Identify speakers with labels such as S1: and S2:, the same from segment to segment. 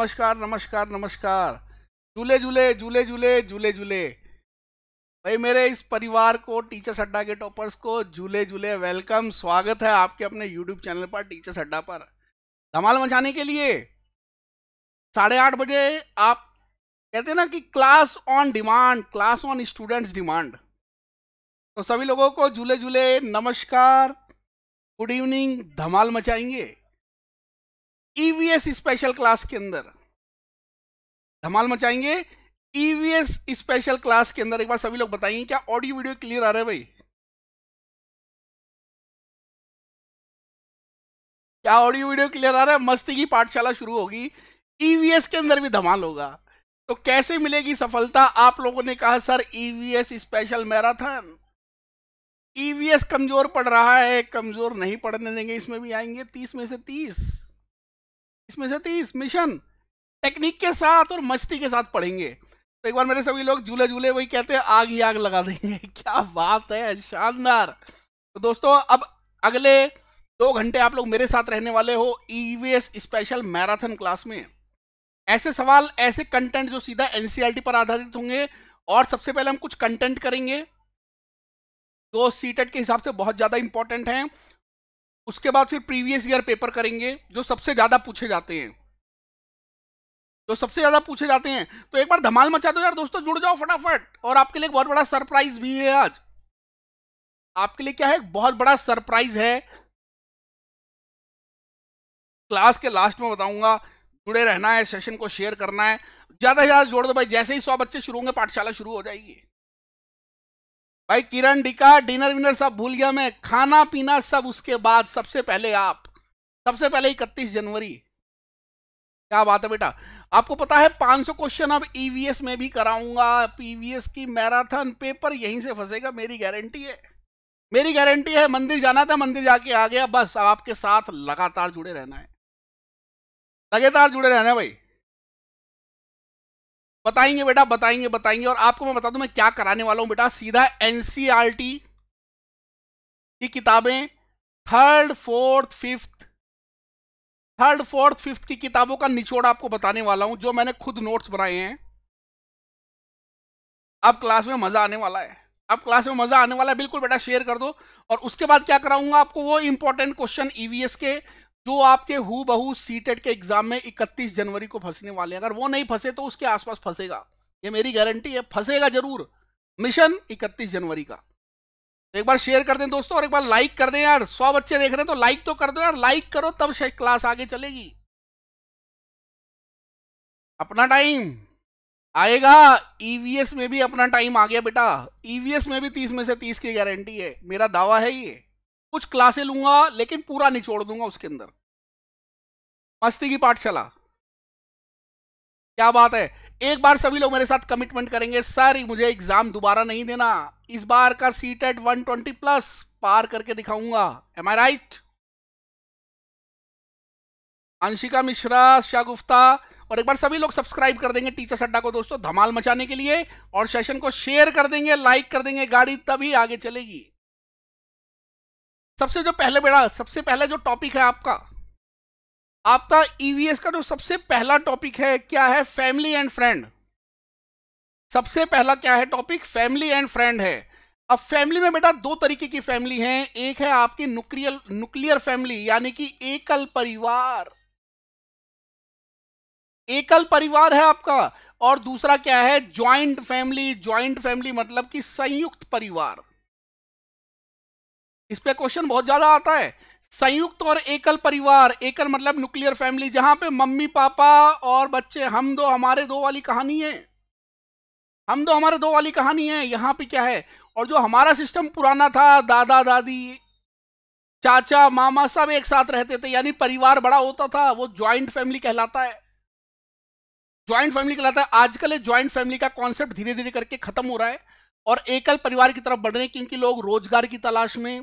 S1: नमस्कार नमस्कार नमस्कार झूले झूले झूले झूले झूले झूले भाई मेरे
S2: इस परिवार को टीचर अड्डा के टॉपर्स को झूले झूले वेलकम स्वागत है आपके अपने यूट्यूब चैनल पर टीचर अड्डा पर धमाल मचाने के लिए साढ़े आठ बजे आप कहते हैं ना कि class on demand class on students demand तो सभी लोगों को झूले झूले नमस्कार गुड इवनिंग धमाल मचाएंगे ईवीएस स्पेशल क्लास के अंदर
S1: धमाल मचाएंगे ईवीएस स्पेशल क्लास के अंदर एक बार सभी लोग बताएंगे क्या ऑडियो वीडियो क्लियर आ रहा है भाई क्या ऑडियो वीडियो क्लियर आ रहा है मस्ती की पाठशाला शुरू होगी ईवीएस e के अंदर भी
S2: धमाल होगा तो कैसे मिलेगी सफलता आप लोगों ने कहा sir EVS special marathon EVS कमजोर पड़ रहा है कमजोर नहीं पड़ने देंगे इसमें भी आएंगे तीस में से तीस इसमें से तीस मिशन टेक्निक के साथ और मस्ती के साथ पढ़ेंगे तो एक बार मेरे सभी लोग झूले झूले वही कहते हैं आग ही आग लगा देंगे क्या बात है शानदार तो दोस्तों अब अगले दो घंटे आप लोग मेरे साथ रहने वाले हो ईवीएस स्पेशल मैराथन क्लास में ऐसे सवाल ऐसे कंटेंट जो सीधा एनसीईआरटी e पर आधारित होंगे और सबसे पहले हम कुछ कंटेंट करेंगे जो सीटेट e के हिसाब से बहुत ज़्यादा इंपॉर्टेंट हैं उसके बाद फिर प्रीवियस ईयर पेपर करेंगे जो सबसे ज़्यादा पूछे जाते हैं जो सबसे ज़्यादा पूछे जाते हैं तो एक बार धमाल मचा दो यार दोस्तों जुड़ जाओ फटाफट और आपके लिए एक बहुत बड़ा सरप्राइज भी
S1: है आज आपके लिए क्या है बहुत बड़ा सरप्राइज है क्लास के लास्ट में बताऊंगा जुड़े रहना है सेशन को शेयर
S2: करना है ज़्यादा से ज़्यादा जोड़ दो भाई जैसे ही सौ बच्चे शुरू होंगे पाठशाला शुरू हो जाएगी भाई किरण डिका डिनर विनर सब भूल गया मैं खाना पीना सब उसके बाद सबसे पहले आप सबसे पहले इकतीस जनवरी क्या बात है बेटा आपको पता है 500 क्वेश्चन अब ईवीएस e में भी कराऊंगा पीवीएस की मैराथन पेपर यहीं से फंसेगा मेरी गारंटी है मेरी गारंटी है मंदिर जाना था मंदिर जाके आ गया बस आपके साथ लगातार जुड़े रहना है लगातार जुड़े रहना है भाई बताएंगे बेटा बताएंगे बताएंगे और आपको मैं बता दूं मैं क्या कराने वाला हूं बेटा सीधा एनसीआरटी e की किताबें third fourth fifth third fourth fifth की किताबों का निचोड़ आपको बताने वाला हूं जो मैंने खुद नोट्स बनाए हैं अब क्लास में मजा आने वाला है अब क्लास में मजा आने वाला है बिल्कुल बेटा शेयर कर दो और उसके बाद क्या कराऊंगा आपको वो इंपॉर्टेंट क्वेश्चन ईवीएस के जो आपके हु बहू सीटेट e के एग्जाम में 31 जनवरी को फंसने वाले हैं अगर वो नहीं फंसे तो उसके आसपास फंसेगा ये मेरी गारंटी है फंसेगा जरूर मिशन 31 जनवरी का तो एक बार शेयर कर दें दोस्तों और एक बार लाइक कर दें यार सौ बच्चे देख रहे हैं तो लाइक तो कर दो यार लाइक करो तब क्लास आगे चलेगी अपना टाइम आएगा ईवीएस e में भी अपना टाइम आ गया बेटा ईवीएस e में भी तीस में से तीस की गारंटी है मेरा दावा है ये कुछ क्लासे लूंगा लेकिन पूरा निचोड़ दूंगा उसके अंदर मस्ती की पाठशाला क्या बात है एक बार सभी लोग मेरे साथ कमिटमेंट करेंगे सर मुझे एग्जाम दोबारा नहीं देना इस बार का seat at one twenty plus पार करके दिखाऊंगा am I right Anshika Mishra Shah Gupta और एक बार सभी लोग सब्सक्राइब कर देंगे टीचर अड्डा को दोस्तों धमाल मचाने के लिए और सेशन को शेयर कर देंगे लाइक कर देंगे गाड़ी तभी आगे चलेगी सबसे जो पहले बेड़ा सबसे पहला जो टॉपिक है आपका आपका ईवीएस e का जो सबसे पहला टॉपिक है क्या है फैमिली एंड फ्रेंड सबसे पहला क्या है टॉपिक फैमिली एंड फ्रेंड है अब फैमिली में बेटा दो तरीके की फैमिली है एक है आपकी न्यूक्लियर न्यूक्लियर फैमिली यानी कि एकल परिवार एकल परिवार है आपका और दूसरा क्या है ज्वाइंट फैमिली ज्वाइंट फैमिली मतलब कि संयुक्त परिवार इस पे क्वेश्चन बहुत ज्यादा आता है संयुक्त और एकल परिवार एकल मतलब न्यूक्लियर फैमिली जहां पे मम्मी पापा और बच्चे हम दो हमारे दो वाली कहानी है हम दो हमारे दो वाली कहानी है यहाँ पे क्या है और जो हमारा सिस्टम पुराना था दादा दादी चाचा मामा सब एक साथ रहते थे यानी परिवार बड़ा होता था वो ज्वाइंट फैमिली कहलाता है ज्वाइंट फैमिली कहलाता है आजकल ज्वाइंट फैमिली का कॉन्सेप्ट धीरे धीरे करके खत्म हो रहा है और एकल परिवार की तरफ बढ़ रहे हैं क्योंकि लोग रोजगार की तलाश में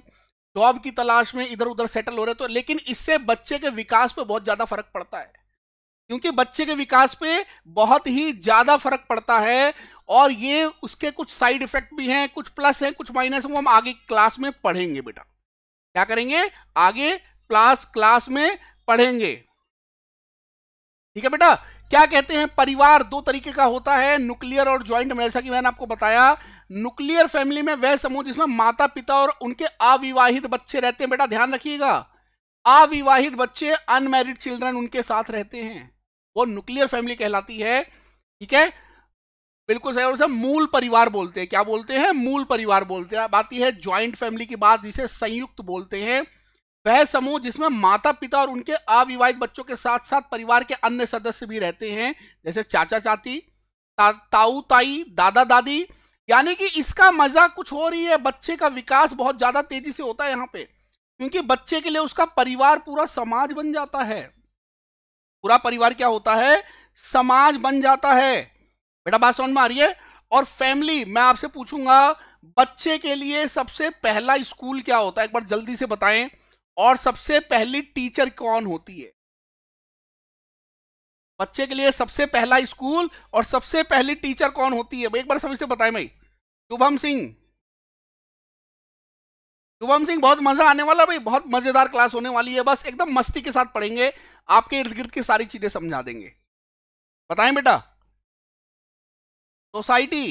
S2: जॉब की तलाश में इधर उधर सेटल हो रहे तो लेकिन इससे बच्चे के विकास पर बहुत ज्यादा फर्क पड़ता है क्योंकि बच्चे के विकास पे बहुत ही ज्यादा फर्क पड़ता है और ये उसके कुछ साइड इफेक्ट भी हैं कुछ प्लस हैं कुछ माइनस हैं वो हम आगे क्लास में पढ़ेंगे बेटा क्या करेंगे आगे क्लास क्लास में पढ़ेंगे ठीक है बेटा क्या कहते हैं परिवार दो तरीके का होता है न्यूक्लियर और ज्वाइंट जैसा कि मैंने आपको बताया न्यूक्लियर फैमिली में वह समूह जिसमें माता पिता और उनके अविवाहित बच्चे रहते हैं बेटा ध्यान रखिएगा अविवाहित बच्चे अनमेरिड चिल्ड्रन उनके साथ रहते हैं वो न्यूक्लियर फैमिली कहलाती है ठीक है बिल्कुल सही और सब मूल परिवार बोलते हैं क्या बोलते हैं मूल परिवार बोलते हैं बात यह है ज्वाइंट फैमिली की बात जिसे संयुक्त बोलते हैं वह समूह जिसमें माता पिता और उनके अविवाहित बच्चों के साथ साथ परिवार के अन्य सदस्य भी रहते हैं जैसे चाचा चाची ता, ताऊ ताई दादा दादी यानी कि इसका मजा कुछ हो रही है बच्चे का विकास बहुत ज्यादा तेजी से होता है यहाँ पे क्योंकि बच्चे के लिए उसका परिवार पूरा समाज बन जाता है पूरा परिवार क्या होता है समाज बन जाता है बेटा बात समझ में आ रही है और फैमिली मैं आपसे पूछूंगा बच्चे के लिए सबसे पहला स्कूल क्या होता है एक बार जल्दी से बताएं और सबसे पहली टीचर कौन होती है बच्चे के लिए सबसे पहला स्कूल और सबसे पहली टीचर कौन होती है एक बार सभी से बताएं भाई शुभम सिंह शुभम सिंह बहुत मजा आने वाला भाई बहुत मजेदार क्लास होने वाली है बस एकदम मस्ती के साथ पढ़ेंगे आपके इर्द गिर्द की सारी चीजें समझा देंगे बताएं बेटा सोसाइटी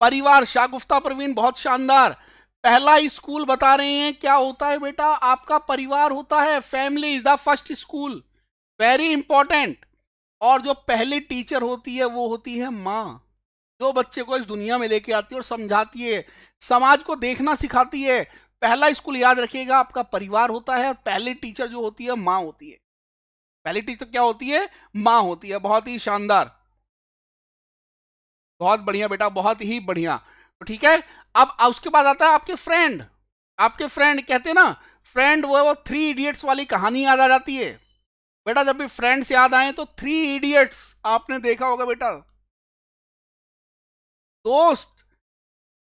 S2: परिवार शाह गुफ्ता प्रवीण बहुत शानदार पहला स्कूल बता रहे हैं क्या होता है बेटा आपका परिवार होता है family is the first school very important और जो पहली टीचर होती है वो होती है माँ जो बच्चे को इस दुनिया में लेके आती है और समझाती है समाज को देखना सिखाती है पहला स्कूल याद रखिएगा आपका परिवार होता है और पहली टीचर जो होती है माँ होती है पहली टीचर क्या होती है माँ होती है बहुत ही शानदार बहुत बढ़िया बेटा बहुत ही बढ़िया ठीक है अब उसके बाद आता है आपके फ्रेंड आपके फ्रेंड कहते हैं ना फ्रेंड वो वो थ्री इडियट्स वाली कहानी याद आ जाती है बेटा जब भी फ्रेंड्स याद आए तो थ्री इडियट्स आपने देखा होगा बेटा दोस्त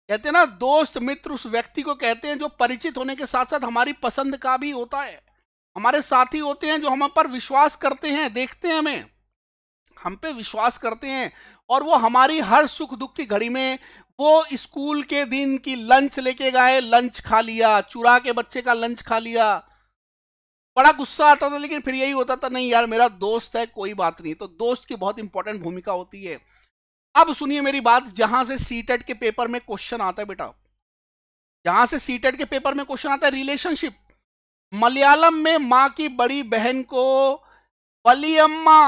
S2: कहते हैं ना दोस्त मित्र उस व्यक्ति को कहते हैं जो परिचित होने के साथ साथ हमारी पसंद का भी होता है हमारे साथी होते हैं जो हम पर विश्वास करते हैं देखते हैं हमें हम पे विश्वास करते हैं और वो हमारी हर सुख दुख की घड़ी में वो स्कूल के दिन की लंच लेके गए लंच खा लिया चुरा के बच्चे का लंच खा लिया बड़ा गुस्सा आता था लेकिन फिर यही होता था नहीं यार मेरा दोस्त है कोई बात नहीं तो दोस्त की बहुत इंपॉर्टेंट भूमिका होती है अब सुनिए मेरी बात जहां से सीटेट के पेपर में क्वेश्चन आता है बेटा जहां से सीटेट के पेपर में क्वेश्चन आता है रिलेशनशिप मलयालम में माँ की बड़ी बहन को वलियम्मा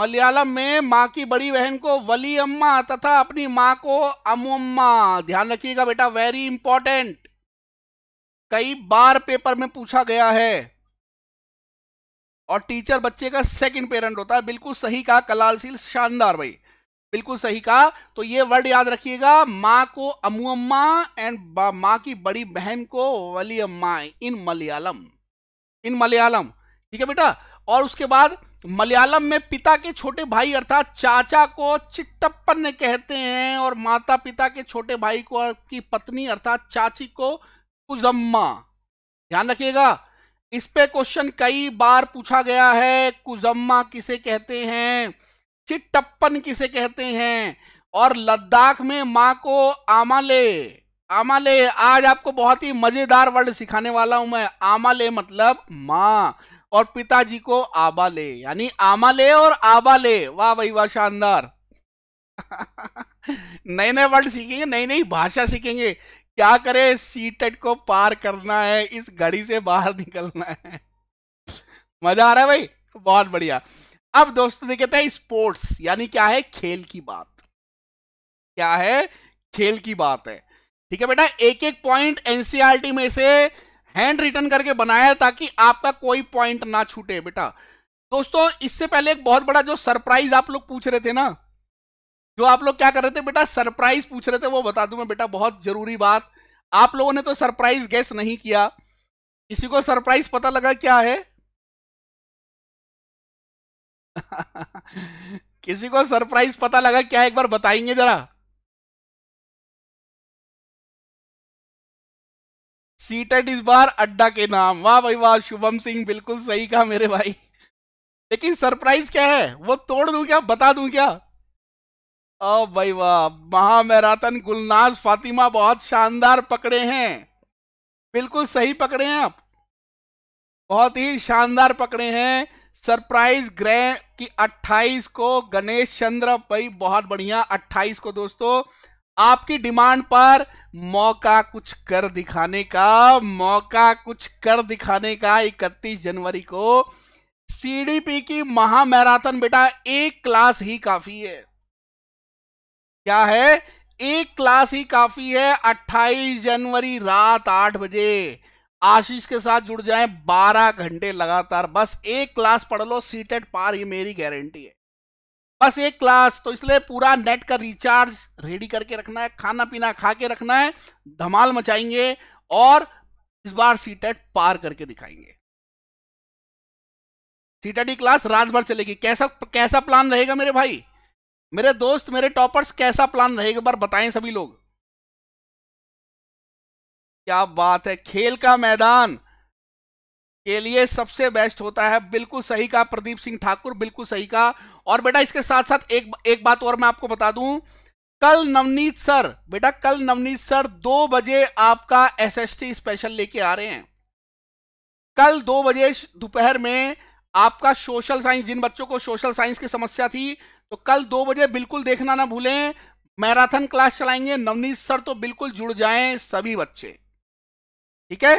S2: मलयालम में माँ की बड़ी बहन को वली अम्मा तथा अपनी माँ को अमुम्मा ध्यान रखिएगा बेटा वेरी इंपॉर्टेंट कई बार पेपर में पूछा गया है और टीचर बच्चे का सेकंड पेरेंट होता है बिल्कुल सही कहा कलालशील शानदार भाई बिल्कुल सही कहा तो ये वर्ड याद रखिएगा माँ को अमू अम्मा एंड माँ की बड़ी बहन को वली अम्मा इन मलयालम इन मलयालम ठीक है बेटा और उसके बाद मलयालम में पिता के छोटे भाई अर्थात चाचा को चिट्टप्पन कहते हैं और माता पिता के छोटे भाई को की पत्नी अर्थात चाची को कुजम्मा ध्यान रखिएगा इस पे क्वेश्चन कई बार पूछा गया है कुजम्मा किसे कहते हैं चिट्टप्पन किसे कहते हैं और लद्दाख में माँ को आमाले आमाले आज आपको बहुत ही मजेदार वर्ड सिखाने वाला हूं मैं आमाले मतलब माँ और पिताजी को आबा ले यानी आमा ले और आबा ले वाह भाई वाह शानदार नए नए वर्ड सीखेंगे नई नई भाषा सीखेंगे क्या करें टेट e को पार करना है इस घड़ी से बाहर निकलना है मजा आ रहा है भाई बहुत बढ़िया अब दोस्तों देखिए कहते हैं स्पोर्ट्स यानी क्या है खेल की बात क्या है खेल की बात है ठीक है बेटा एक एक पॉइंट एनसीआरटी में से हैंड रिटर्न करके बनाया है ताकि आपका कोई पॉइंट ना छूटे बेटा दोस्तों इससे पहले एक बहुत बड़ा जो सरप्राइज आप लोग पूछ रहे थे ना जो आप लोग क्या कर रहे थे बेटा सरप्राइज पूछ रहे थे वो बता दूं मैं बेटा बहुत जरूरी बात आप लोगों ने तो सरप्राइज गैस नहीं किया किसी को सरप्राइज पता लगा क्या
S1: है किसी को सरप्राइज पता लगा क्या एक बार बताएंगे जरा सीटेट इस बार अड्डा के नाम वाह भाई वाह शुभम
S2: सिंह बिल्कुल सही कहा मेरे भाई लेकिन सरप्राइज क्या है वो तोड़ दूं क्या बता दूं क्या ओ भाई वाह महामैराथन गुलनाज फातिमा बहुत शानदार पकड़े हैं बिल्कुल सही पकड़े हैं आप बहुत ही शानदार पकड़े हैं सरप्राइज ग्रह की 28 को गणेश चंद्र भाई बहुत बढ़िया 28 को दोस्तों आपकी डिमांड पर मौका कुछ कर दिखाने का मौका कुछ कर दिखाने का 31 जनवरी को सीडीपी की महामैराथन बेटा एक क्लास ही काफी है क्या है एक क्लास ही काफी है 28 जनवरी रात 8 बजे आशीष के साथ जुड़ जाएं 12 घंटे लगातार बस एक क्लास पढ़ लो सीटेट पार ये मेरी गारंटी है बस एक क्लास तो इसलिए पूरा नेट का रिचार्ज रेडी करके रखना है खाना पीना खा के रखना है धमाल मचाएंगे और इस बार सीटेट e पार करके दिखाएंगे सीटेट e क्लास रात भर चलेगी कैसा कैसा प्लान रहेगा मेरे भाई
S1: मेरे दोस्त मेरे टॉपर्स कैसा प्लान रहेगा बार बताएं सभी लोग क्या बात है खेल का मैदान के लिए
S2: सबसे बेस्ट होता है बिल्कुल सही का प्रदीप सिंह ठाकुर बिल्कुल सही का और बेटा इसके साथ साथ एक एक बात और मैं आपको बता दूं कल नवनीत सर बेटा कल नवनीत सर दो बजे आपका एसएसटी स्पेशल लेके आ रहे हैं कल दो बजे दोपहर में आपका सोशल साइंस जिन बच्चों को सोशल साइंस की समस्या थी तो कल दो बजे बिल्कुल देखना ना भूलें मैराथन क्लास चलाएंगे नवनीत सर तो बिल्कुल जुड़ जाएं सभी बच्चे ठीक है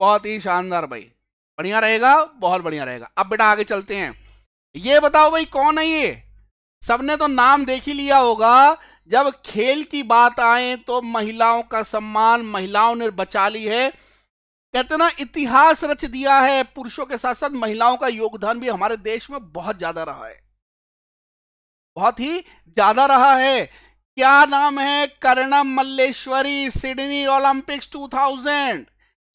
S2: बहुत ही शानदार भाई बढ़िया रहेगा बहुत बढ़िया रहेगा अब बेटा आगे चलते हैं ये बताओ भाई कौन है ये सबने तो नाम देख ही लिया होगा जब खेल की बात आए तो महिलाओं का सम्मान महिलाओं ने बचा ली है कहते ना इतिहास रच दिया है पुरुषों के साथ साथ महिलाओं का योगदान भी हमारे देश में बहुत ज्यादा रहा है बहुत ही ज्यादा रहा है क्या नाम है कर्णम मल्लेश्वरी सिडनी ओलंपिक्स 2000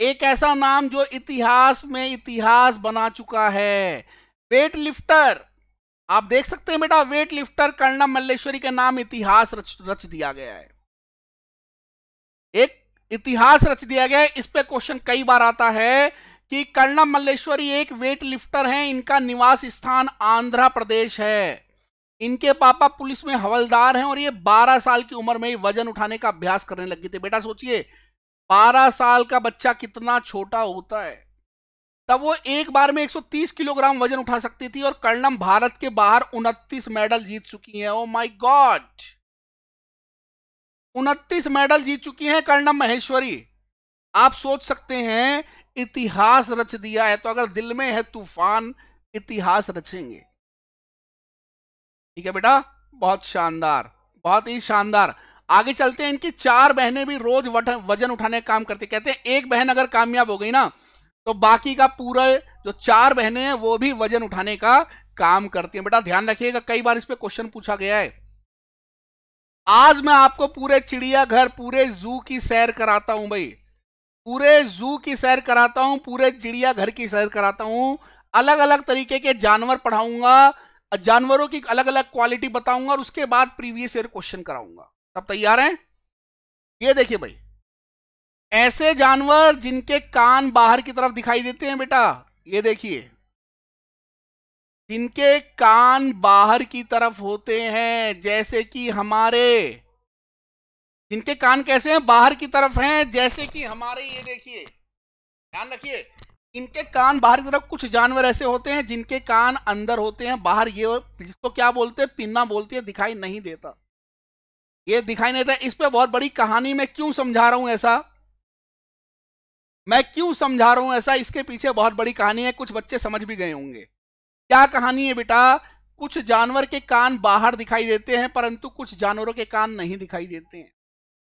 S2: एक ऐसा नाम जो इतिहास में इतिहास बना चुका है वेट लिफ्टर आप देख सकते हैं बेटा वेट लिफ्टर कर्णम मल्लेश्वरी का नाम इतिहास रच रच दिया गया है एक इतिहास रच दिया गया है इस पे क्वेश्चन कई बार आता है कि कर्णम मल्लेश्वरी एक वेट लिफ्टर है इनका निवास स्थान आंध्र प्रदेश है इनके पापा पुलिस में हवलदार हैं और ये 12 साल की उम्र में ही वजन उठाने का अभ्यास करने लगे थे बेटा सोचिए 12 साल का बच्चा कितना छोटा होता है तब वो एक बार में 130 किलोग्राम वजन उठा सकती थी और कर्णम भारत के बाहर 29 मेडल जीत चुकी है ओ माय गॉड 29 मेडल जीत चुकी हैं कर्णम महेश्वरी आप सोच सकते हैं इतिहास रच दिया है तो अगर दिल में है तूफान इतिहास रचेंगे ठीक है बेटा बहुत शानदार बहुत ही शानदार आगे चलते हैं इनकी चार बहनें भी रोज वजन उठाने का काम करती कहते हैं एक बहन अगर कामयाब हो गई ना तो बाकी का पूरा जो चार बहने हैं वो भी वजन उठाने का काम करती हैं बेटा ध्यान रखिएगा कई बार इस पर क्वेश्चन पूछा गया है आज मैं आपको पूरे चिड़ियाघर पूरे जू की सैर कराता हूं भाई पूरे जू की सैर कराता हूं पूरे चिड़ियाघर की सैर कराता हूं अलग अलग तरीके के जानवर पढ़ाऊंगा जानवरों की अलग अलग क्वालिटी बताऊंगा और उसके बाद प्रीवियस ईयर क्वेश्चन कराऊंगा सब तैयार हैं ये देखिए भाई ऐसे जानवर जिनके कान बाहर की तरफ दिखाई देते हैं बेटा ये देखिए जिनके कान बाहर की तरफ होते हैं जैसे कि हमारे जिनके कान कैसे हैं बाहर की तरफ हैं जैसे कि हमारे ये देखिए ध्यान रखिए इनके कान बाहर की तरफ कुछ जानवर ऐसे होते हैं जिनके कान अंदर होते हैं बाहर ये इसको क्या बोलते हैं पिन्ना बोलते है दिखाई नहीं देता ये दिखाई नहीं देता इस पर बहुत बड़ी कहानी मैं क्यों समझा रहा हूं ऐसा मैं क्यों समझा रहा हूं ऐसा इसके पीछे बहुत बड़ी कहानी है कुछ बच्चे समझ भी गए होंगे क्या कहानी है बेटा कुछ जानवर के कान बाहर दिखाई देते हैं परंतु कुछ जानवरों के कान नहीं दिखाई देते हैं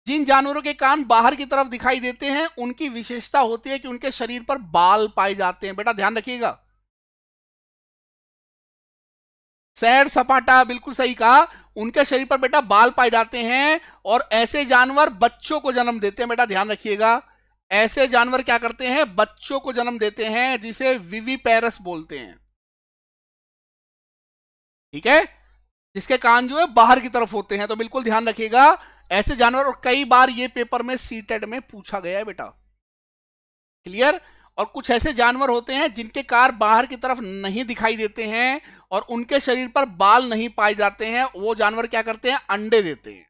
S2: जिन जानवरों के कान बाहर की तरफ दिखाई देते हैं उनकी विशेषता होती है कि उनके शरीर पर बाल पाए जाते हैं बेटा ध्यान रखिएगा सैर सपाटा बिल्कुल सही कहा उनके शरीर पर बेटा बाल पाए जाते हैं और ऐसे जानवर बच्चों को जन्म देते हैं बेटा ध्यान रखिएगा ऐसे जानवर क्या करते हैं बच्चों को जन्म देते हैं जिसे विविपैरस बोलते हैं ठीक है जिसके कान जो है बाहर की तरफ होते हैं तो बिल्कुल ध्यान रखिएगा ऐसे जानवर और कई बार ये पेपर में सीटेड में पूछा गया है बेटा क्लियर और कुछ ऐसे जानवर होते हैं जिनके कार बाहर की तरफ नहीं दिखाई देते हैं और उनके शरीर पर बाल नहीं पाए जाते हैं वो जानवर क्या करते हैं अंडे देते हैं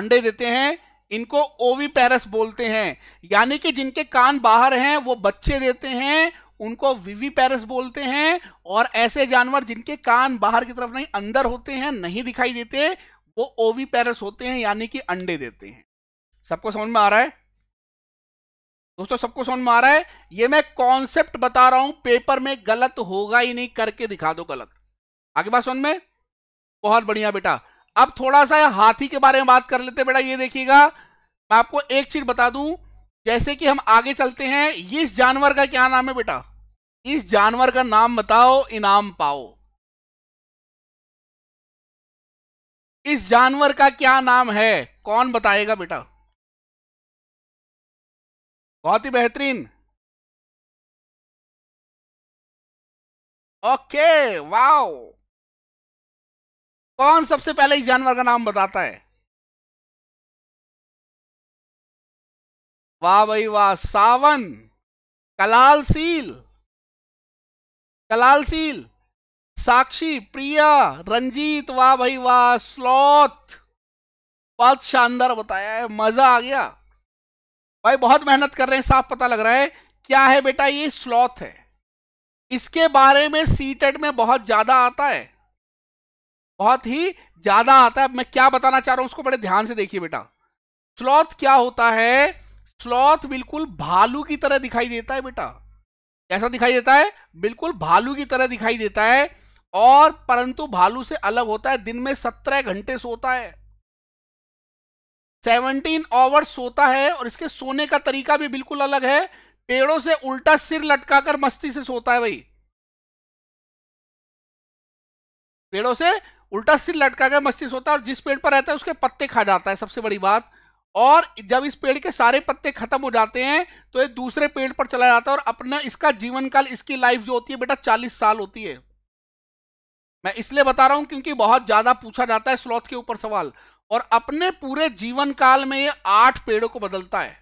S2: अंडे देते हैं इनको ओवी पैरस बोलते हैं यानी कि जिनके कान बाहर हैं वो बच्चे देते हैं उनको विवी पैरस बोलते हैं और ऐसे जानवर जिनके कान बाहर की तरफ नहीं अंदर होते हैं नहीं दिखाई देते वो ओवी पैरस होते हैं यानी कि अंडे देते हैं सबको समझ में आ रहा है दोस्तों सबको समझ में आ रहा है ये मैं कॉन्सेप्ट बता रहा हूं पेपर में गलत होगा ही नहीं करके दिखा दो गलत आगे बात समझ में बहुत बढ़िया बेटा अब थोड़ा सा हाथी के बारे में बात कर लेते बेटा ये देखिएगा मैं आपको एक चीज बता दूं जैसे कि हम आगे चलते हैं इस जानवर का क्या नाम है बेटा इस जानवर का नाम बताओ
S1: इनाम पाओ इस जानवर का क्या नाम है कौन बताएगा बेटा बहुत ही बेहतरीन ओके वाओ कौन सबसे पहले इस जानवर का नाम बताता है वाह भाई वाह सावन कलाल सील कलाल सील
S2: साक्षी प्रिया रंजीत वाह भाई वाह स्लोथ बहुत शानदार बताया है मजा आ गया भाई बहुत मेहनत कर रहे हैं साफ पता लग रहा है क्या है बेटा ये स्लोथ है इसके बारे में सीटेट में बहुत ज्यादा आता है बहुत ही ज्यादा आता है मैं क्या बताना चाह रहा हूं उसको बड़े ध्यान से देखिए बेटा स्लॉथ क्या होता है स्लॉथ बिल्कुल भालू की तरह दिखाई देता है बेटा कैसा दिखाई देता है बिल्कुल भालू की तरह दिखाई देता है और परंतु भालू से अलग होता है दिन में सत्रह घंटे सोता है सेवनटीन आवर्स सोता है और इसके सोने का तरीका भी बिल्कुल अलग है पेड़ों से उल्टा सिर लटकाकर मस्ती से सोता है भाई पेड़ों से उल्टा सिर लटका गया मस्तिष्क होता है और जिस पेड़ पर रहता है उसके पत्ते खा जाता है सबसे बड़ी बात और जब इस पेड़ के सारे पत्ते खत्म हो जाते हैं तो ये दूसरे पेड़ पर चला जाता है और अपना इसका जीवन काल इसकी लाइफ जो होती है बेटा चालीस साल होती है मैं इसलिए बता रहा हूं क्योंकि बहुत ज्यादा पूछा जाता है स्लॉथ के ऊपर सवाल और अपने पूरे जीवन काल में ये आठ पेड़ों को बदलता है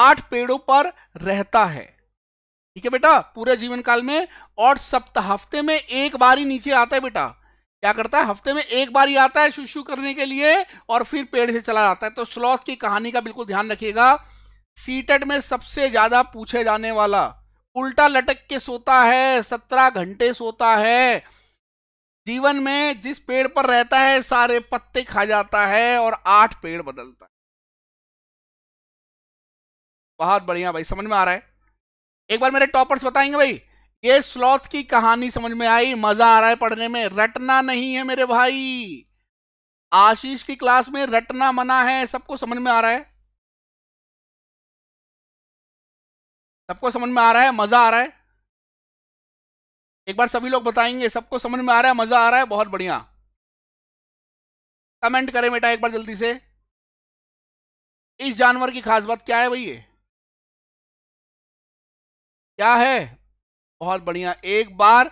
S2: आठ पेड़ों पर रहता है ठीक है बेटा पूरे जीवन काल में और सप्ताह हफ्ते में एक बार ही नीचे आता है बेटा क्या करता है हफ्ते में एक बार ही आता है शुशु करने के लिए और फिर पेड़ से चला जाता है तो स्लॉथ की कहानी का बिल्कुल ध्यान रखिएगा सीटेड में सबसे ज्यादा पूछे जाने वाला उल्टा लटक के सोता है सत्रह घंटे सोता है जीवन में जिस पेड़ पर रहता है सारे पत्ते खा जाता है और आठ पेड़ बदलता है बहुत बढ़िया भाई समझ में आ रहा है एक बार मेरे टॉपर्स बताएंगे भाई ये स्लॉथ की कहानी समझ में आई मजा आ रहा है पढ़ने में रटना नहीं है मेरे भाई
S1: आशीष की क्लास में रटना मना है सबको समझ में आ रहा है सबको समझ में आ रहा है मजा आ रहा है एक बार सभी लोग बताएंगे सबको समझ में आ रहा है मजा आ रहा है बहुत बढ़िया कमेंट करें बेटा एक बार जल्दी से इस जानवर की खास बात क्या है भैया क्या है बहुत बढ़िया एक बार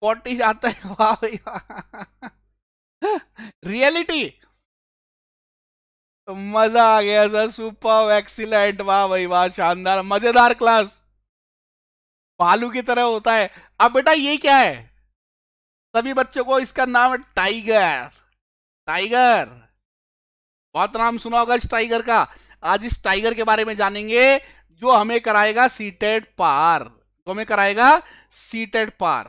S1: फोर्टी जाता है वाह रियलिटी
S2: मजा आ गया सर सुपर एक्सीलेंट वाह भाई वाह शानदार मजेदार क्लास भालू की तरह होता है अब बेटा ये क्या है सभी बच्चों को इसका नाम है टाइगर टाइगर बहुत नाम सुना होगा इस टाइगर का आज इस टाइगर के बारे में जानेंगे जो हमें कराएगा सीटेड पार तो हमें कराएगा सीटेड पार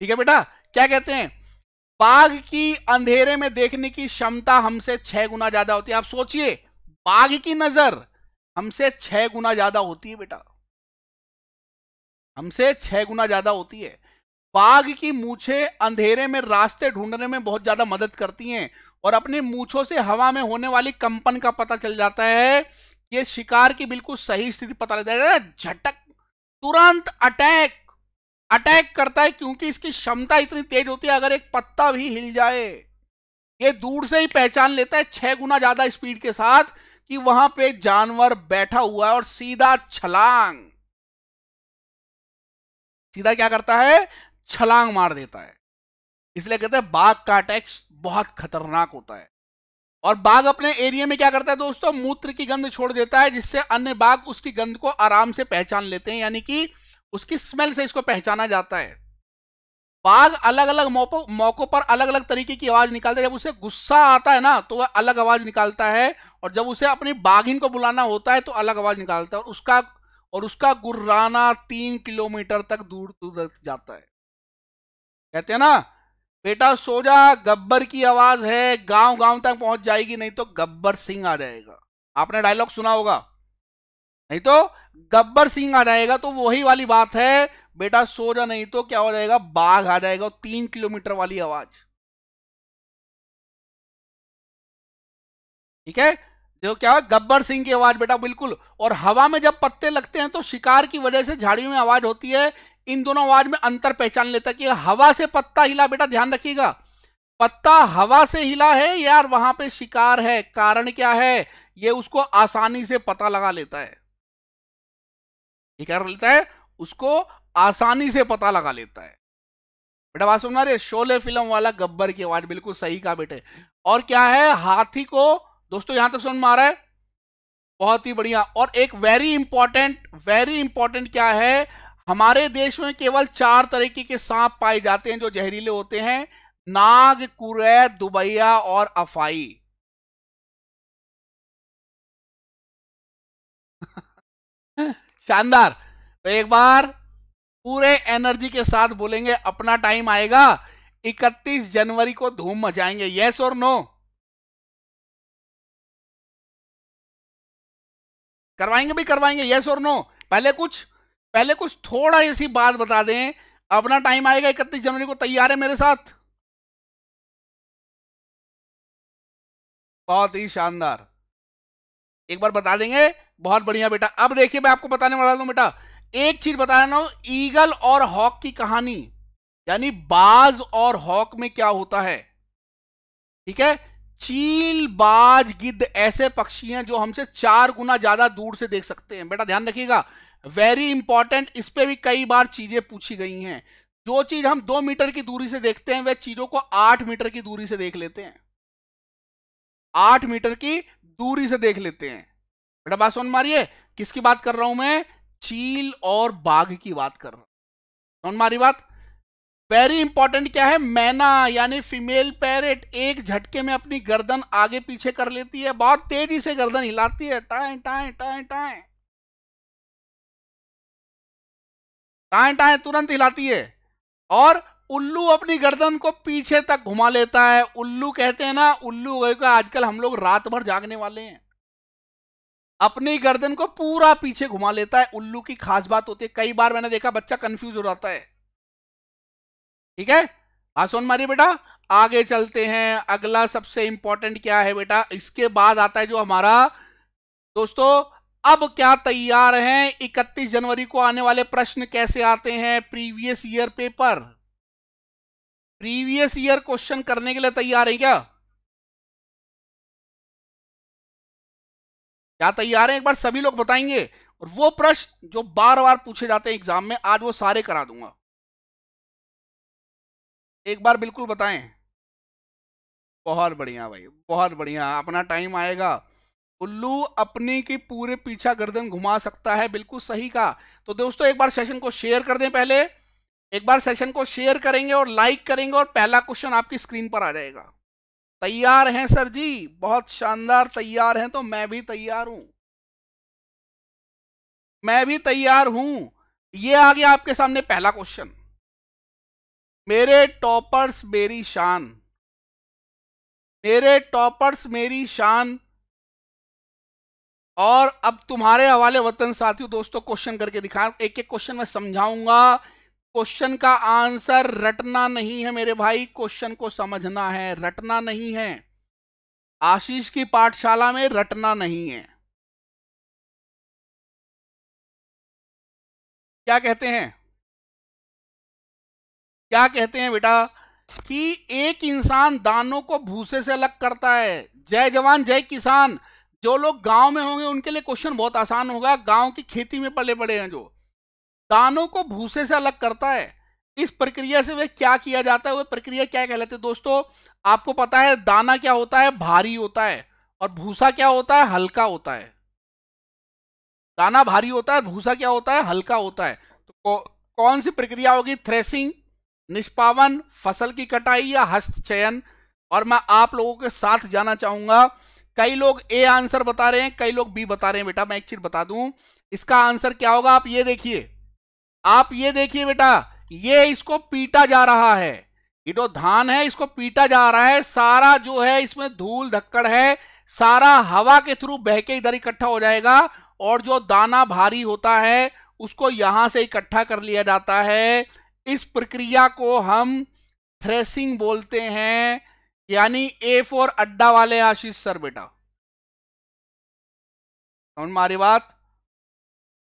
S2: ठीक है बेटा क्या कहते हैं बाघ की अंधेरे में देखने की क्षमता हमसे छह गुना ज्यादा होती है आप सोचिए बाघ की नजर हमसे छह गुना ज्यादा होती है बेटा हमसे छह गुना ज्यादा होती है बाघ की मूछे अंधेरे में रास्ते ढूंढने में बहुत ज्यादा मदद करती हैं और अपने मूछों से हवा में होने वाली कंपन का पता चल जाता है ये शिकार की बिल्कुल सही स्थिति पता लग जाता है झटक तुरंत अटैक अटैक करता है क्योंकि इसकी क्षमता इतनी तेज होती है अगर एक पत्ता भी हिल जाए ये दूर से ही पहचान लेता है छह गुना ज्यादा स्पीड के साथ कि वहां पे जानवर बैठा हुआ है और सीधा छलांग सीधा क्या करता है छलांग मार देता है इसलिए कहते हैं बाघ का अटैक बहुत खतरनाक होता है और बाघ अपने एरिया में क्या करता है दोस्तों मूत्र की गंध छोड़ देता है जिससे अन्य बाघ उसकी गंध को आराम से पहचान लेते हैं यानी कि उसकी स्मेल से इसको पहचाना जाता है बाघ अलग अलग मौकों पर अलग अलग तरीके की आवाज निकालता है जब उसे गुस्सा आता है ना तो वह अलग आवाज निकालता है और जब उसे अपनी बाघिन को बुलाना होता है तो अलग आवाज निकालता है और उसका और उसका गुर्राना तीन किलोमीटर तक दूर दूर जाता है कहते हैं ना बेटा सो जा गब्बर की आवाज है गांव गांव तक पहुंच जाएगी नहीं तो गब्बर सिंह आ जाएगा आपने डायलॉग सुना होगा नहीं तो गब्बर सिंह आ जाएगा तो वही वाली बात है बेटा सो जा नहीं तो क्या हो जाएगा बाघ
S1: आ जाएगा तीन किलोमीटर वाली आवाज ठीक है जो क्या गब्बर सिंह की आवाज बेटा बिल्कुल और हवा में जब
S2: पत्ते लगते हैं तो शिकार की वजह से झाड़ियों में आवाज होती है इन दोनों आवाज में अंतर पहचान लेता कि हवा से पत्ता हिला बेटा ध्यान रखिएगा पत्ता हवा से हिला है यार वहां पे शिकार है कारण क्या है ये उसको आसानी से पता लगा लेता है ये क्या लेता है उसको आसानी से पता लगा लेता है बेटा बात सुन रहे शोले फिल्म वाला गब्बर की आवाज बिल्कुल सही कहा बेटे और क्या है हाथी को दोस्तों यहां तक सुन में आ रहा है बहुत ही बढ़िया और एक वेरी इंपॉर्टेंट वेरी इंपॉर्टेंट क्या है हमारे देश में केवल चार तरीके के सांप पाए
S1: जाते हैं जो जहरीले होते हैं नाग कुरैद दुबैया और अफाई शानदार तो एक बार पूरे एनर्जी के साथ बोलेंगे अपना टाइम आएगा 31 जनवरी को धूम मचाएंगे यस और नो करवाएंगे भी करवाएंगे यस और नो पहले कुछ पहले कुछ थोड़ा ऐसी बात बता दें अपना टाइम आएगा इकतीस जनवरी को तैयार है मेरे साथ बहुत ही शानदार एक बार बता देंगे बहुत बढ़िया बेटा अब देखिए मैं
S2: आपको बताने वाला हूं बेटा एक चीज बता रहा हूं ईगल और हॉक की कहानी यानी बाज और हॉक में क्या होता है ठीक है चील बाज गिद्ध ऐसे पक्षी हैं जो हमसे चार गुना ज्यादा दूर से देख सकते हैं बेटा ध्यान रखिएगा वेरी इंपॉर्टेंट इस पर भी कई बार चीजें पूछी गई हैं जो चीज हम दो मीटर की दूरी से देखते हैं वह चीजों को आठ मीटर की दूरी से देख लेते हैं आठ मीटर की दूरी से देख लेते हैं बेटा बात सोन मारिए किसकी बात कर रहा हूं मैं चील और बाघ की बात कर रहा हूं समझ मारी बात वेरी इंपॉर्टेंट क्या है मैना यानी फीमेल पैरेट एक झटके में अपनी गर्दन आगे
S1: पीछे कर लेती है बहुत तेजी से गर्दन हिलाती है टाए टाए टाए टाए टाए टाए तुरंत हिलाती है और
S2: उल्लू अपनी गर्दन को पीछे तक घुमा लेता है उल्लू कहते हैं ना उल्लू का आजकल हम लोग रात भर जागने वाले हैं अपनी गर्दन को पूरा पीछे घुमा लेता है उल्लू की खास बात होती है कई बार मैंने देखा बच्चा कंफ्यूज हो जाता है ठीक है आसोन हाँ, मारी बेटा आगे चलते हैं अगला सबसे इंपॉर्टेंट क्या है बेटा इसके बाद आता है जो हमारा दोस्तों अब क्या तैयार हैं 31 जनवरी को आने वाले प्रश्न कैसे आते हैं previous year paper
S1: previous year question करने के लिए तैयार है क्या क्या तैयार है एक बार सभी लोग बताएंगे और वो प्रश्न जो बार बार पूछे जाते हैं एग्जाम में आज वो सारे करा दूंगा
S2: एक बार बिल्कुल बताएं बहुत बढ़िया भाई बहुत बढ़िया अपना टाइम आएगा उल्लू अपनी की पूरे पीछा गर्दन घुमा सकता है बिल्कुल सही कहा तो दोस्तों एक बार सेशन को शेयर कर दें पहले एक बार सेशन को शेयर करेंगे और लाइक करेंगे और पहला क्वेश्चन आपकी स्क्रीन पर आ जाएगा तैयार हैं सर जी बहुत शानदार तैयार हैं तो मैं भी तैयार हूं मैं भी तैयार हूं ये आ गया आपके सामने पहला क्वेश्चन मेरे टॉपर्स मेरी शान मेरे टॉपर्स मेरी शान और अब तुम्हारे हवाले वतन साथियों दोस्तों क्वेश्चन करके दिखा एक एक क्वेश्चन में समझाऊंगा क्वेश्चन का आंसर रटना नहीं है मेरे भाई क्वेश्चन को समझना है रटना नहीं है
S1: आशीष की पाठशाला में रटना नहीं है क्या कहते हैं क्या कहते हैं बेटा कि एक इंसान दानों को भूसे से अलग करता है
S2: जय जवान जय किसान जो लोग गांव में होंगे उनके लिए क्वेश्चन बहुत आसान होगा गांव की खेती में पले पड़े हैं जो दानों को भूसे से अलग करता है इस प्रक्रिया से वह क्या किया जाता है वह प्रक्रिया क्या कहलाती है दोस्तों आपको पता है दाना क्या होता है भारी होता है और भूसा क्या होता है हल्का होता है दाना भारी होता है भूसा क्या होता है हल्का होता है तो कौन सी प्रक्रिया होगी थ्रेसिंग निष्पावन फसल की कटाई या हस्त चयन और मैं आप लोगों के साथ जाना चाहूंगा कई लोग ए आंसर बता रहे हैं कई लोग बी बता रहे हैं बेटा मैं एक चीज बता दूं इसका आंसर क्या होगा आप ये देखिए आप ये देखिए बेटा ये इसको पीटा जा रहा है ये जो धान है इसको पीटा जा रहा है सारा जो है इसमें धूल धक्कड़ है सारा हवा के थ्रू बह के इधर इकट्ठा हो जाएगा और जो दाना भारी होता है उसको यहां से इकट्ठा कर लिया जाता है इस प्रक्रिया को हम थ्रेसिंग बोलते हैं यानी ए फोर अड्डा वाले आशीष सर बेटा समझ मारी बात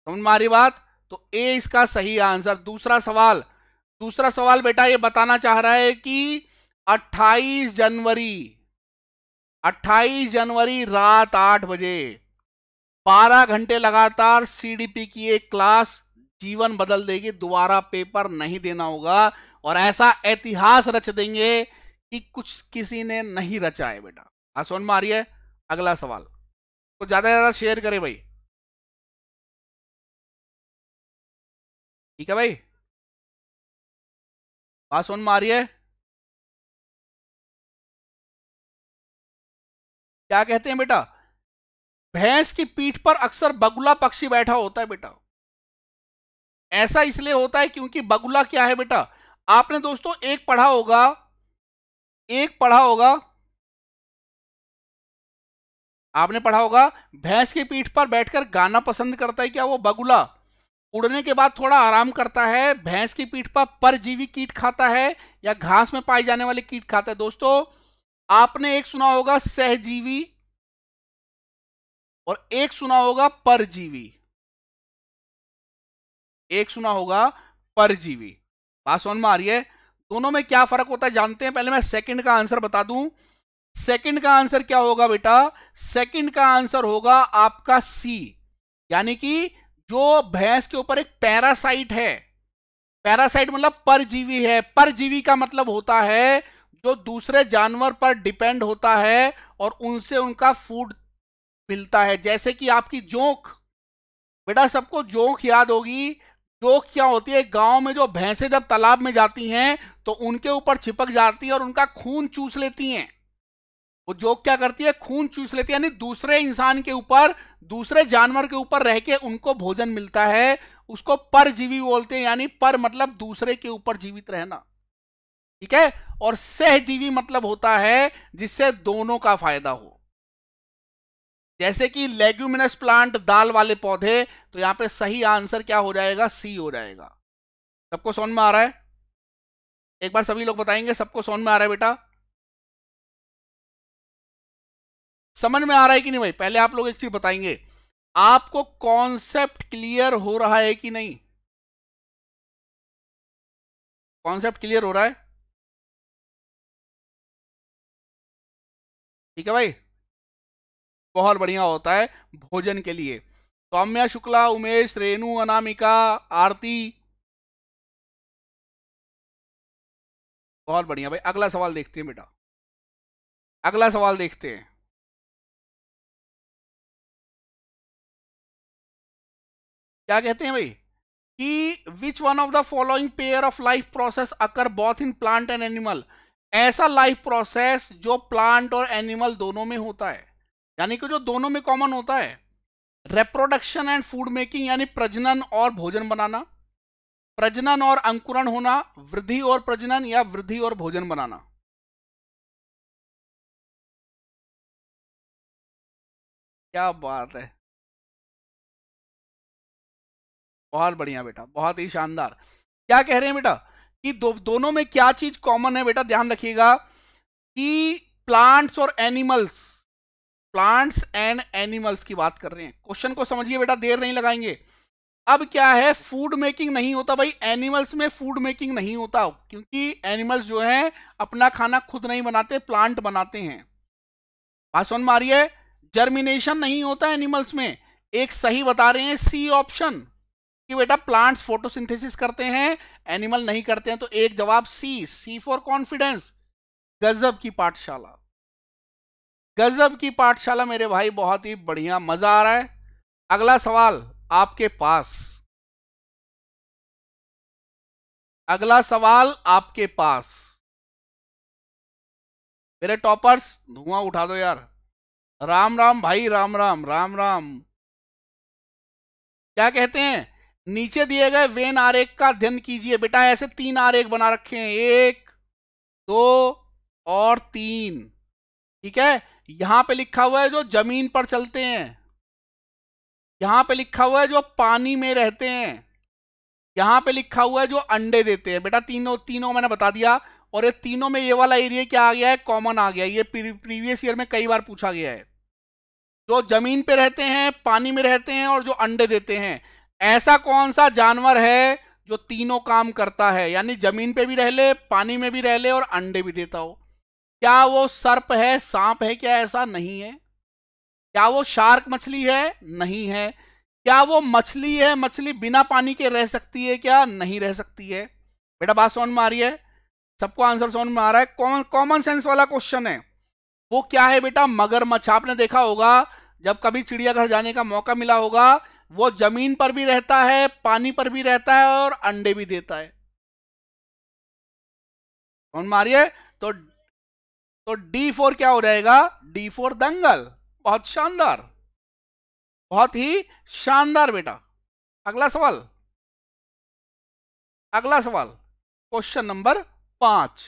S2: समझ मारी बात तो ए इसका सही आंसर दूसरा सवाल दूसरा सवाल बेटा ये बताना चाह रहा है कि 28 जनवरी 28 जनवरी रात 8 बजे 12 घंटे लगातार सीडीपी की एक क्लास जीवन बदल देगी दोबारा पेपर नहीं देना होगा और ऐसा इतिहास रच देंगे कि कुछ किसी ने नहीं रचा है बेटा आसोन सोन में
S1: आ रही है अगला सवाल तो ज्यादा से ज्यादा शेयर करें भाई ठीक है भाई आसोन समझ में आ रही है क्या कहते हैं बेटा भैंस की पीठ पर अक्सर बगुला पक्षी बैठा होता है बेटा ऐसा इसलिए होता है क्योंकि बगुला क्या है बेटा आपने दोस्तों एक पढ़ा होगा एक पढ़ा होगा
S2: आपने पढ़ा होगा भैंस की पीठ पर बैठकर गाना पसंद करता है क्या वो बगुला उड़ने के बाद थोड़ा आराम करता है भैंस की पीठ पर परजीवी कीट खाता है या घास में पाए जाने वाले कीट खाता है दोस्तों आपने एक सुना होगा सहजीवी
S1: और एक सुना होगा परजीवी एक सुना होगा परजीवी बात समझ में आ रही है
S2: दोनों में क्या फर्क होता है जानते हैं पहले मैं सेकंड का आंसर बता दूं सेकंड का आंसर क्या होगा बेटा सेकंड का आंसर होगा आपका सी यानी कि जो भैंस के ऊपर एक पैरासाइट है पैरासाइट मतलब परजीवी है परजीवी का मतलब होता है जो दूसरे जानवर पर डिपेंड होता है और उनसे उनका फूड मिलता है जैसे कि आपकी जोंक बेटा सबको जोंक याद होगी जो तो क्या होती है गांव में जो भैंसे जब तालाब में जाती हैं तो उनके ऊपर छिपक जाती है और उनका खून चूस लेती हैं वो जो क्या करती है खून चूस लेती है यानी दूसरे इंसान के ऊपर दूसरे जानवर के ऊपर रह के उनको भोजन मिलता है उसको परजीवी बोलते हैं यानी पर मतलब दूसरे के ऊपर जीवित रहना ठीक है और सहजीवी मतलब होता है जिससे दोनों का फायदा हो जैसे कि लेग्यूमिनस प्लांट दाल वाले पौधे तो यहां पे
S1: सही आंसर क्या हो जाएगा सी हो जाएगा सबको सोन में आ रहा है एक बार सभी लोग बताएंगे सबको सोन में आ रहा है बेटा
S2: समझ में आ रहा है कि नहीं भाई पहले आप लोग एक चीज बताएंगे आपको कॉन्सेप्ट क्लियर
S1: हो रहा है कि नहीं कॉन्सेप्ट क्लियर हो रहा है ठीक है भाई बहुत बढ़िया होता है भोजन के लिए सौम्या शुक्ला उमेश रेणु अनामिका आरती बहुत बढ़िया भाई अगला सवाल देखते हैं बेटा अगला सवाल देखते हैं क्या कहते हैं भाई कि which one of the following pair of life process occur
S2: both in plant and animal ऐसा लाइफ प्रोसेस जो प्लांट और एनिमल दोनों में होता है यानी कि जो दोनों में कॉमन होता है रेप्रोडक्शन एंड फूड मेकिंग यानी प्रजनन और भोजन बनाना प्रजनन और अंकुरण होना वृद्धि और प्रजनन
S1: या वृद्धि और भोजन बनाना क्या बात है बहुत बढ़िया बेटा बहुत ही शानदार क्या कह रहे हैं बेटा कि दो, दोनों में
S2: क्या चीज कॉमन है बेटा ध्यान रखिएगा कि प्लांट्स और एनिमल्स प्लांट्स एंड एनिमल्स की बात कर रहे हैं क्वेश्चन को समझिए बेटा देर नहीं लगाएंगे अब क्या है फूड मेकिंग नहीं होता भाई एनिमल्स में फूड मेकिंग नहीं होता क्योंकि एनिमल्स जो हैं अपना खाना खुद नहीं बनाते प्लांट बनाते हैं बात समझ जर्मिनेशन नहीं होता एनिमल्स में एक सही बता रहे हैं सी ऑप्शन कि बेटा प्लांट्स फोटोसिंथेसिस करते हैं एनिमल नहीं करते हैं तो एक जवाब सी सी फॉर कॉन्फिडेंस गजब की पाठशाला गजब की पाठशाला मेरे भाई बहुत ही बढ़िया मजा आ रहा है अगला सवाल आपके पास
S1: अगला सवाल आपके पास मेरे टॉपर्स धुआं उठा दो यार राम राम भाई राम राम राम राम क्या कहते
S2: हैं नीचे दिए गए वेन आरेख का अध्ययन कीजिए बेटा ऐसे तीन आरेख बना रखे हैं एक दो और तीन ठीक है यहां पे लिखा हुआ है जो जमीन पर चलते हैं यहां पे लिखा हुआ है जो पानी में रहते हैं यहां पे लिखा हुआ है जो अंडे देते हैं बेटा तीनों तीनों मैंने बता दिया और ये तीनों में ये वाला एरिया क्या आ गया है कॉमन आ गया ये प्रीवियस ईयर में कई बार पूछा गया है जो जमीन पे रहते हैं पानी में रहते हैं और जो अंडे देते हैं ऐसा कौन सा जानवर है जो तीनों काम करता है यानी जमीन पे भी रह ले पानी में भी रह ले और अंडे भी देता हो क्या वो सर्प है सांप है क्या ऐसा नहीं है क्या वो शार्क मछली है नहीं है क्या वो मछली है मछली बिना पानी के रह सकती है क्या नहीं रह सकती है बेटा बात सोन में आ रही है सबको आंसर सोन में आ रहा है कॉमन सेंस वाला क्वेश्चन है वो क्या है बेटा मगरमच्छ आपने देखा होगा जब कभी चिड़ियाघर जाने का मौका मिला होगा वो जमीन पर भी रहता है पानी पर भी रहता है और अंडे भी देता है कौन मारिए तो तो D4 क्या हो जाएगा D4 दंगल बहुत शानदार बहुत ही शानदार बेटा
S1: अगला सवाल अगला सवाल क्वेश्चन नंबर पांच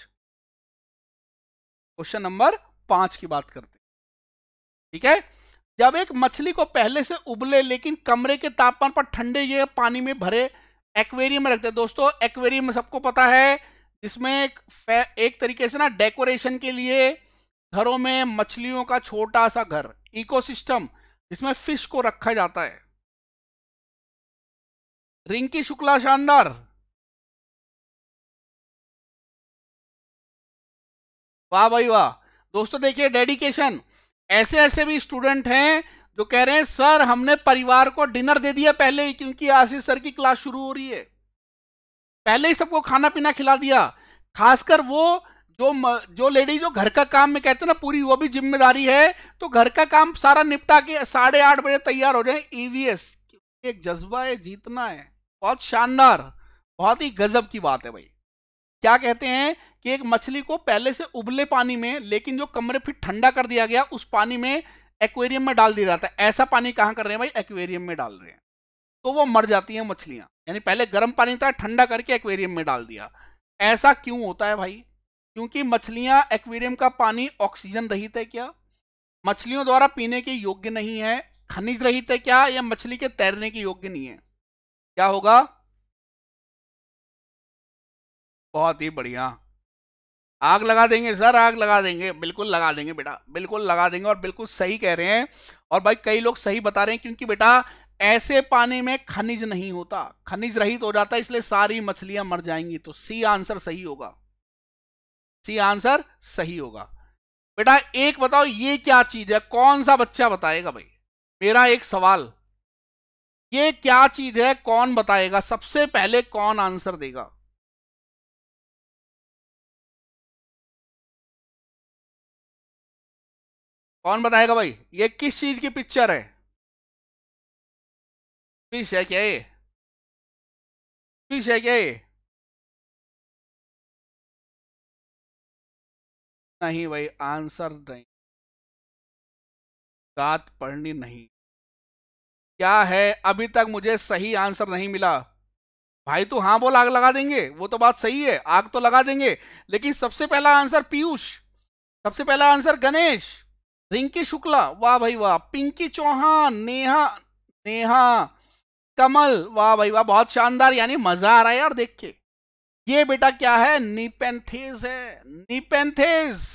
S1: क्वेश्चन नंबर पांच की बात करते
S2: ठीक है जब एक मछली को पहले से उबले लेकिन कमरे के तापमान पर ठंडे ये पानी में भरे एक्वेरियम में रखते दोस्तों एक्वेरियम में सबको पता है जिसमें एक एक तरीके से ना डेकोरेशन के लिए घरों में मछलियों का छोटा
S1: सा घर इकोसिस्टम जिसमें फिश को रखा जाता है रिंकी शुक्ला शानदार वाह भाई वाह दोस्तों देखिए डेडिकेशन
S2: ऐसे ऐसे भी स्टूडेंट हैं जो कह रहे हैं सर हमने परिवार को डिनर दे दिया पहले ही क्योंकि आशीष सर की क्लास शुरू हो रही है पहले ही सबको खाना पीना खिला दिया खासकर वो जो जो लेडी जो घर का काम में कहते हैं ना पूरी वो भी जिम्मेदारी है तो घर का काम सारा निपटा के साढ़े आठ बजे तैयार हो जाए ईवीएस e एक जज्बा है जीतना है बहुत शानदार बहुत ही गजब की बात है भाई क्या कहते हैं कि एक मछली को पहले से उबले पानी में लेकिन जो कमरे फिर ठंडा कर दिया गया उस पानी में एक्वेरियम में डाल दिया जाता है ऐसा पानी कहाँ कर रहे हैं भाई एक्वेरियम में डाल रहे हैं तो वो मर जाती हैं मछलियां यानी पहले गर्म पानी था ठंडा करके एक्वेरियम में डाल दिया ऐसा क्यों होता है भाई क्योंकि मछलियां एक्वेरियम का पानी ऑक्सीजन रहित है क्या मछलियों द्वारा पीने के योग्य नहीं है खनिज रहित है क्या या मछली के तैरने के योग्य नहीं है क्या होगा बहुत ही बढ़िया आग लगा देंगे सर आग लगा देंगे बिल्कुल लगा देंगे बेटा बिल्कुल लगा देंगे और बिल्कुल सही कह रहे हैं और भाई कई लोग सही बता रहे हैं क्योंकि बेटा ऐसे पानी में खनिज नहीं होता खनिज रहित हो जाता है इसलिए सारी मछलियां मर जाएंगी तो सी आंसर सही होगा सी आंसर सही होगा बेटा एक बताओ ये क्या चीज है कौन सा बच्चा बताएगा भाई मेरा एक सवाल ये क्या चीज है
S1: कौन बताएगा सबसे पहले कौन आंसर देगा कौन बताएगा भाई ये किस चीज की पिक्चर है Fish A. Fish A. नहीं भाई आंसर नहीं रात पढ़नी नहीं क्या है अभी तक मुझे सही
S2: आंसर नहीं मिला भाई तो हाँ बोल आग लगा देंगे वो तो बात सही है आग तो लगा देंगे लेकिन सबसे पहला आंसर पीयूष सबसे पहला आंसर गणेश रिंकी शुक्ला वाह भाई वाह पिंकी चौहान नेहा नेहा कमल वाह भाई वाह बहुत शानदार यानी मजा आ रहा है यार देख के ये बेटा क्या है निपेंथेज है निपेंथेस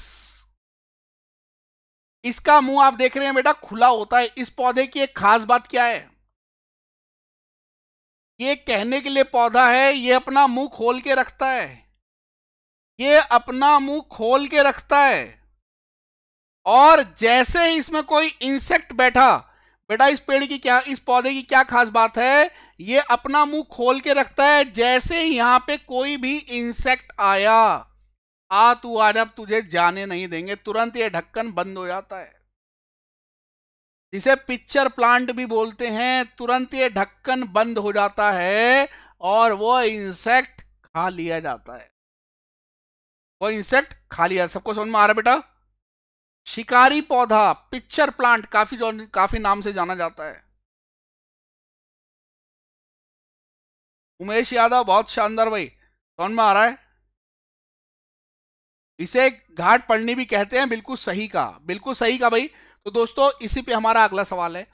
S2: इसका मुंह आप देख रहे हैं बेटा खुला होता है इस पौधे की एक खास बात क्या है ये कहने के लिए पौधा है ये अपना मुंह खोल के रखता है ये अपना मुंह खोल के रखता है और जैसे ही इसमें कोई इंसेक्ट बैठा बेटा इस पेड़ की क्या इस पौधे की क्या खास बात है ये अपना मुंह खोल के रखता है जैसे यहां पे कोई भी इंसेक्ट आया आ तू आज अब तुझे जाने नहीं देंगे तुरंत ये ढक्कन बंद हो जाता है जिसे पिक्चर प्लांट भी बोलते हैं तुरंत ये ढक्कन बंद हो जाता है और वो इंसेक्ट खा लिया जाता है वो इंसेक्ट खा लिया सबको समझ में आ रहा बेटा शिकारी पौधा पिक्चर
S1: प्लांट काफी काफी नाम से जाना जाता है उमेश यादव बहुत शानदार भाई कौन में आ रहा है
S2: इसे घाट पढ़नी भी कहते हैं बिल्कुल सही का बिल्कुल सही का भाई तो दोस्तों इसी पे हमारा अगला सवाल है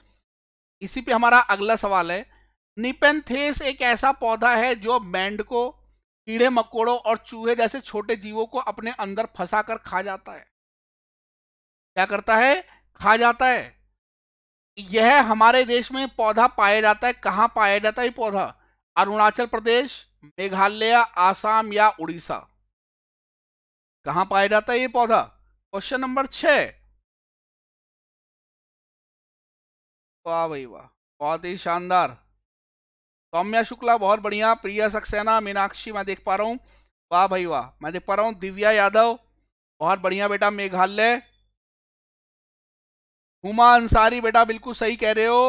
S2: इसी पे हमारा अगला सवाल है निपेंथेस एक ऐसा पौधा है जो मेंढको कीड़े मकोड़ों और चूहे जैसे छोटे जीवों को अपने अंदर फंसा कर खा जाता है क्या करता है खा जाता है यह हमारे देश में पौधा पाया जाता है कहाँ पाया जाता है पौधा अरुणाचल प्रदेश मेघालय आसाम या उड़ीसा
S1: कहा पाया जाता है ये पौधा क्वेश्चन नंबर छ वाह भाई वाह बहुत ही शानदार
S2: सौम्या शुक्ला बहुत बढ़िया प्रिया सक्सेना मीनाक्षी मैं देख पा रहा हूँ वाह भाई वाह मैं देख पा रहा हूँ दिव्या यादव बहुत बढ़िया बेटा मेघालय हुमा अंसारी बेटा बिल्कुल सही कह रहे हो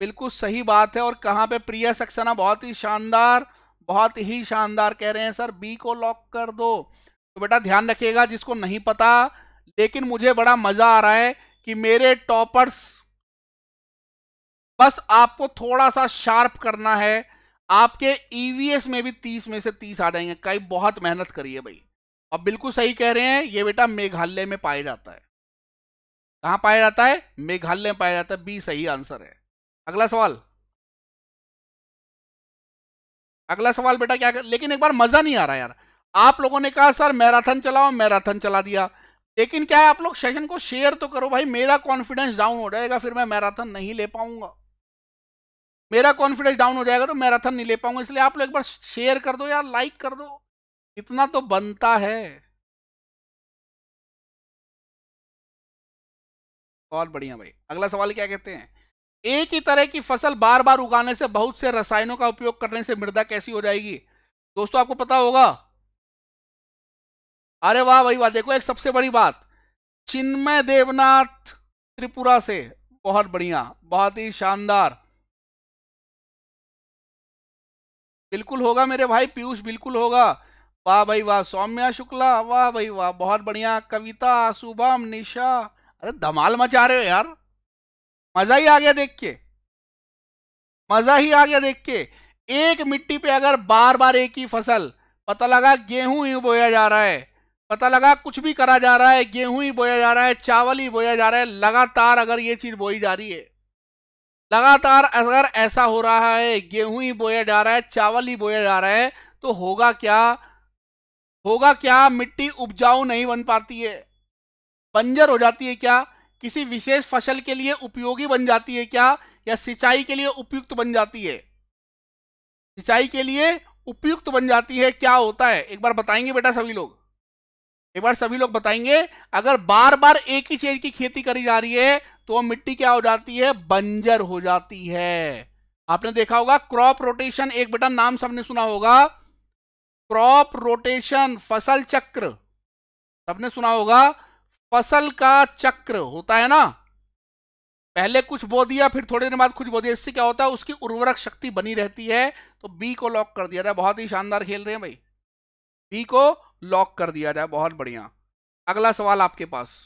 S2: बिल्कुल सही बात है और कहाँ पे प्रिया सक्सेना बहुत ही शानदार बहुत ही शानदार कह रहे हैं सर बी को लॉक कर दो तो बेटा ध्यान रखिएगा जिसको नहीं पता लेकिन मुझे बड़ा मजा आ रहा है कि मेरे टॉपर्स बस आपको थोड़ा सा शार्प करना है आपके ईवीएस e में भी तीस में से तीस आ जाएंगे कई बहुत मेहनत करिए भाई अब बिल्कुल सही कह रहे हैं ये बेटा मेघालय में पाया जाता है कहां पाया जाता है मेघालय में पाया जाता है बी सही आंसर है अगला सवाल अगला सवाल बेटा क्या कर लेकिन एक बार मजा नहीं आ रहा यार आप लोगों ने कहा सर मैराथन चलाओ मैराथन चला दिया लेकिन क्या है आप लोग सेशन को शेयर तो करो भाई मेरा कॉन्फिडेंस डाउन हो जाएगा फिर मैं मैराथन नहीं ले पाऊंगा मेरा कॉन्फिडेंस डाउन हो जाएगा तो
S1: मैराथन नहीं ले पाऊंगा इसलिए आप लोग एक बार शेयर कर दो यार लाइक कर दो इतना तो बनता है बहुत बढ़िया भाई अगला सवाल क्या कहते हैं एक ही तरह की फसल बार बार उगाने से बहुत से रसायनों
S2: का उपयोग करने से मृदा कैसी हो जाएगी दोस्तों आपको पता होगा अरे वाह भाई वाह देखो एक सबसे बड़ी बात चिन्मय देवनाथ त्रिपुरा से बहुत बढ़िया बहुत ही शानदार बिल्कुल होगा मेरे भाई पीयूष बिल्कुल होगा वाह भाई वाह सौम्या शुक्ला वाह भाई वाह बहुत बढ़िया कविता शुभम निशा अरे धमाल मचा रहे हो यार मजा ही आ गया देख के मजा ही आ गया देख के एक मिट्टी पे अगर बार बार एक ही फसल पता लगा गेहूं ही बोया जा रहा है पता लगा कुछ भी करा जा रहा है गेहूं ही बोया जा रहा है चावल ही बोया जा रहा है लगातार अगर ये चीज बोई जा रही है लगातार अगर ऐसा हो रहा है गेहूं ही बोया जा रहा है चावल ही बोया जा रहा है तो होगा क्या होगा क्या मिट्टी उपजाऊ नहीं बन पाती है बंजर हो जाती है क्या किसी विशेष फसल के लिए उपयोगी बन जाती है क्या या सिंचाई के लिए उपयुक्त बन जाती है सिंचाई के लिए उपयुक्त बन जाती है क्या होता है एक बार बताएंगे बेटा सभी लोग एक बार सभी लोग बताएंगे अगर बार बार एक ही चीज की खेती करी जा रही है तो वह मिट्टी क्या हो जाती है बंजर हो जाती है आपने देखा होगा क्रॉप रोटेशन एक बेटा नाम सबने सुना होगा क्रॉप रोटेशन फसल चक्र सबने सुना होगा फसल का चक्र होता है ना पहले कुछ बो दिया फिर थोड़ी देर बाद कुछ बो दिया इससे क्या होता है उसकी उर्वरक शक्ति बनी रहती है तो बी को लॉक कर दिया जाए बहुत ही शानदार खेल रहे हैं भाई बी को लॉक कर दिया जाए बहुत बढ़िया अगला सवाल आपके पास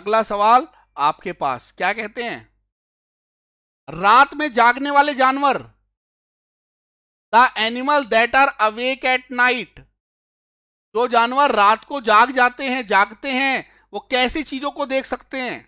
S2: अगला सवाल आपके पास क्या कहते हैं रात में जागने वाले जानवर the animal that are awake at night
S1: जो जानवर रात को जाग जाते हैं जागते हैं वो कैसी चीजों को देख सकते हैं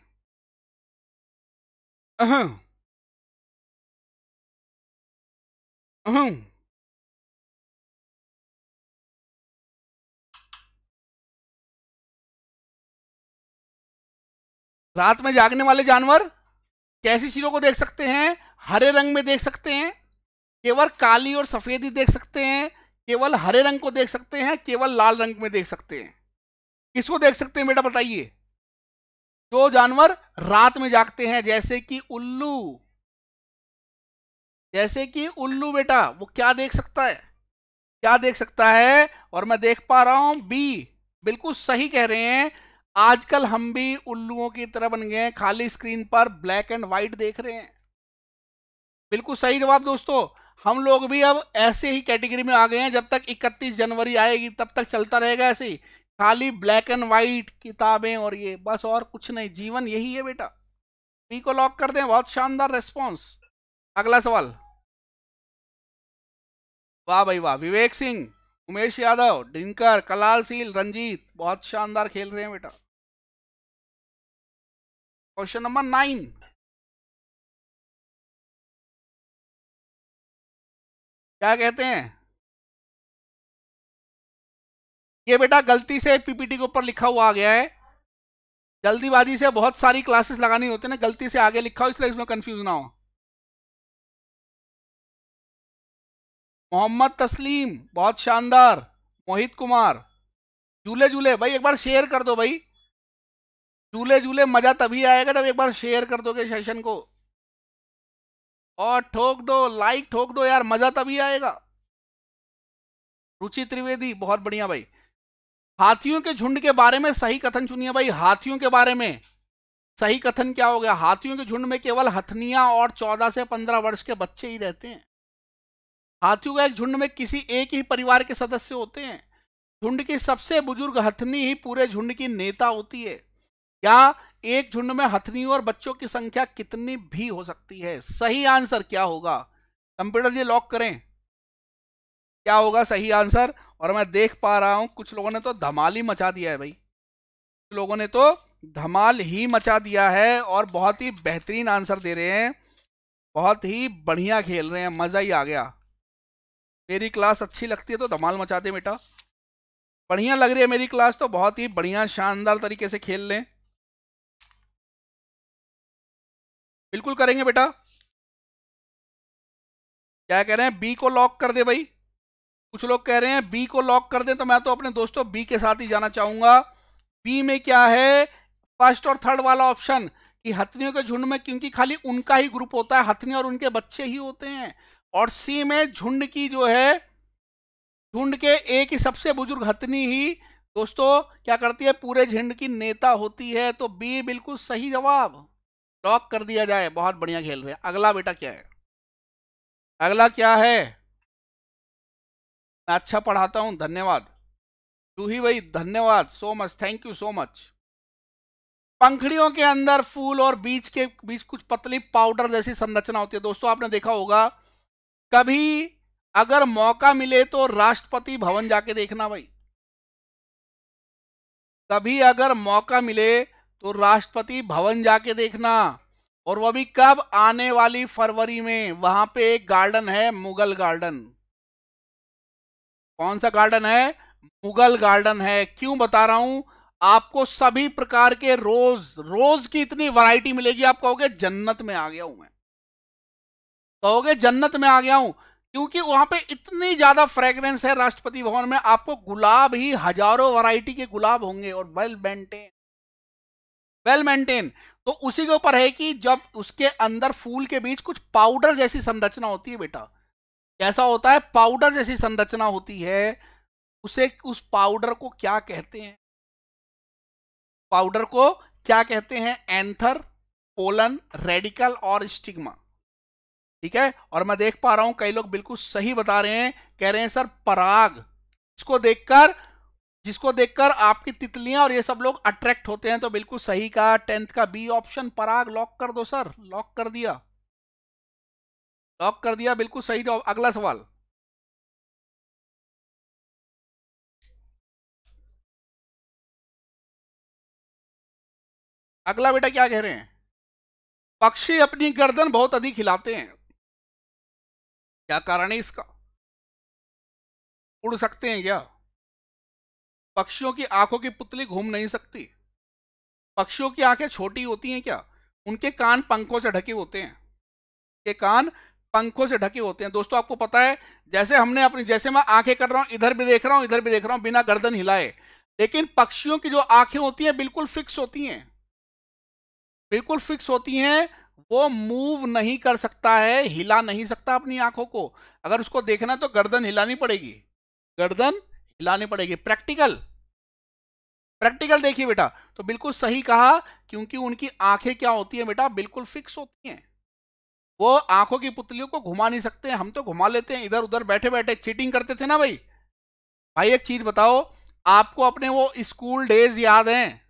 S1: रात में जागने वाले जानवर कैसी चीजों को देख सकते हैं हरे रंग में
S2: देख सकते हैं केवल काली और सफेद ही देख सकते हैं केवल हरे रंग को देख सकते हैं केवल लाल रंग में देख सकते हैं किसको देख सकते हैं बेटा बताइए जो जानवर रात में जागते हैं जैसे कि उल्लू जैसे कि उल्लू बेटा वो क्या देख सकता है क्या देख सकता है और मैं देख पा रहा हूं बी बिल्कुल सही कह रहे हैं आजकल हम भी उल्लुओं की तरह बन गए हैं खाली स्क्रीन पर ब्लैक एंड व्हाइट देख रहे हैं बिल्कुल सही जवाब दोस्तों हम लोग भी अब ऐसे ही कैटेगरी में आ गए हैं जब तक 31 जनवरी आएगी तब तक चलता रहेगा ऐसे ही खाली ब्लैक एंड वाइट किताबें और ये बस और कुछ नहीं जीवन यही है बेटा पी को लॉक कर दें बहुत शानदार रेस्पॉन्स अगला सवाल वाह भाई वाह विवेक सिंह उमेश यादव
S1: डिंकर कलाल सील रंजीत बहुत शानदार खेल रहे हैं बेटा क्वेश्चन नंबर नाइन क्या कहते हैं ये बेटा गलती से पीपीटी के ऊपर लिखा हुआ आ गया है जल्दीबाजी
S2: से बहुत सारी क्लासेस लगानी होती है ना गलती से आगे लिखा हो इसलिए इसमें कंफ्यूज ना हो
S1: मोहम्मद तस्लीम बहुत शानदार मोहित कुमार झूले झूले भाई एक बार शेयर कर दो भाई झूले
S2: झूले मजा तभी आएगा जब एक बार शेयर कर दोगे सेशन को और ठोक दो लाइक ठोक दो यार मजा तभी आएगा रुचि त्रिवेदी बहुत बढ़िया भाई हाथियों के झुंड के बारे में सही कथन चुनिए भाई हाथियों के बारे में सही कथन क्या हो गया हाथियों के झुंड में केवल हथनिया और चौदह से पंद्रह वर्ष के बच्चे ही रहते हैं हाथियों का एक झुंड में किसी एक ही परिवार के सदस्य होते हैं झुंड की सबसे बुजुर्ग हथनी ही पूरे झुंड की नेता होती है क्या एक झुंड में हथनियों और बच्चों की संख्या कितनी भी हो सकती है सही आंसर क्या होगा कंप्यूटर जी लॉक करें क्या होगा सही आंसर और मैं देख पा रहा हूं कुछ लोगों ने तो धमाल ही मचा दिया है भाई कुछ लोगों ने तो धमाल ही मचा दिया है और बहुत ही बेहतरीन आंसर दे रहे हैं बहुत ही बढ़िया खेल रहे हैं मज़ा ही आ गया मेरी क्लास अच्छी लगती है तो धमाल मचा दे बेटा
S1: बढ़िया लग रही है मेरी क्लास तो बहुत ही बढ़िया शानदार तरीके से खेल लें बिल्कुल करेंगे बेटा क्या कह रहे हैं बी को लॉक कर दे भाई कुछ लोग कह रहे हैं बी को लॉक कर
S2: दे तो मैं तो अपने दोस्तों बी के साथ ही जाना चाहूंगा बी में क्या है फर्स्ट और थर्ड वाला ऑप्शन कि हथनियों के झुंड में क्योंकि खाली उनका ही ग्रुप होता है हथनी और उनके बच्चे ही होते हैं और सी में झुंड की जो है झुंड के एक ही सबसे बुजुर्ग हथनी ही दोस्तों क्या करती है पूरे झुंड की नेता होती है तो बी बिल्कुल सही जवाब टॉक कर दिया जाए बहुत बढ़िया खेल रहे हैं अगला बेटा क्या है
S1: अगला क्या है मैं अच्छा पढ़ाता हूं धन्यवाद ही भाई धन्यवाद so much thank you so much
S2: पंखड़ियों के अंदर फूल और बीज के बीच कुछ पतली पाउडर जैसी संरचना होती है दोस्तों आपने देखा होगा कभी अगर मौका मिले तो राष्ट्रपति भवन जाके देखना भाई कभी अगर मौका मिले तो राष्ट्रपति भवन जाके देखना और वह भी कब आने वाली फरवरी में वहां पे एक गार्डन है मुगल गार्डन कौन सा गार्डन है मुगल गार्डन है क्यों बता रहा हूं आपको सभी प्रकार के रोज रोज की इतनी वैरायटी मिलेगी आप कहोगे जन्नत में आ गया हूं मैं कहोगे जन्नत में आ गया हूं क्योंकि वहां पे इतनी ज्यादा फ्रेग्रेंस है राष्ट्रपति भवन में आपको गुलाब ही हजारों वैरायटी के गुलाब होंगे और वेल मेंटेन वेल मेंटेन तो उसी के ऊपर है कि जब उसके अंदर फूल के बीच कुछ पाउडर जैसी संरचना होती है बेटा कैसा होता है पाउडर जैसी संरचना होती है उसे उस पाउडर को क्या कहते हैं पाउडर को क्या कहते हैं एंथर पोलन रेडिकल और स्टिग्मा ठीक है और मैं देख पा रहा हूं कई लोग बिल्कुल सही बता रहे हैं कह रहे हैं सर पराग इसको देखकर जिसको देखकर आपकी तितलियां और ये सब लोग अट्रैक्ट होते हैं तो बिल्कुल सही कहा
S1: टेंथ का बी ऑप्शन पराग लॉक कर दो सर लॉक कर दिया लॉक कर दिया बिल्कुल सही जवाब अगला सवाल अगला बेटा क्या कह रहे हैं पक्षी अपनी गर्दन बहुत अधिक हिलाते हैं क्या कारण है इसका उड़ सकते हैं क्या पक्षियों की आंखों की पुतली घूम नहीं सकती पक्षियों की आंखें
S2: छोटी होती हैं क्या उनके कान पंखों से ढके होते हैं के कान पंखों से ढके होते हैं दोस्तों आपको पता है जैसे हमने अपनी जैसे मैं आंखें कर रहा हूं इधर भी देख रहा हूं इधर भी देख रहा हूं बिना गर्दन हिलाए लेकिन पक्षियों की जो आंखें होती हैं बिल्कुल फिक्स होती हैं बिल्कुल फिक्स होती हैं वो मूव नहीं कर सकता है हिला नहीं सकता अपनी आंखों को अगर उसको देखना तो गर्दन हिलानी पड़ेगी गर्दन लानी पड़ेगी प्रैक्टिकल प्रैक्टिकल देखिए बेटा तो बिल्कुल सही कहा क्योंकि उनकी आंखें क्या होती है बेटा बिल्कुल फिक्स होती हैं वो आंखों की पुतलियों को घुमा नहीं सकते हम तो घुमा लेते हैं इधर उधर बैठे बैठे चीटिंग करते थे ना भाई भाई एक चीज बताओ आपको अपने वो स्कूल डेज याद हैं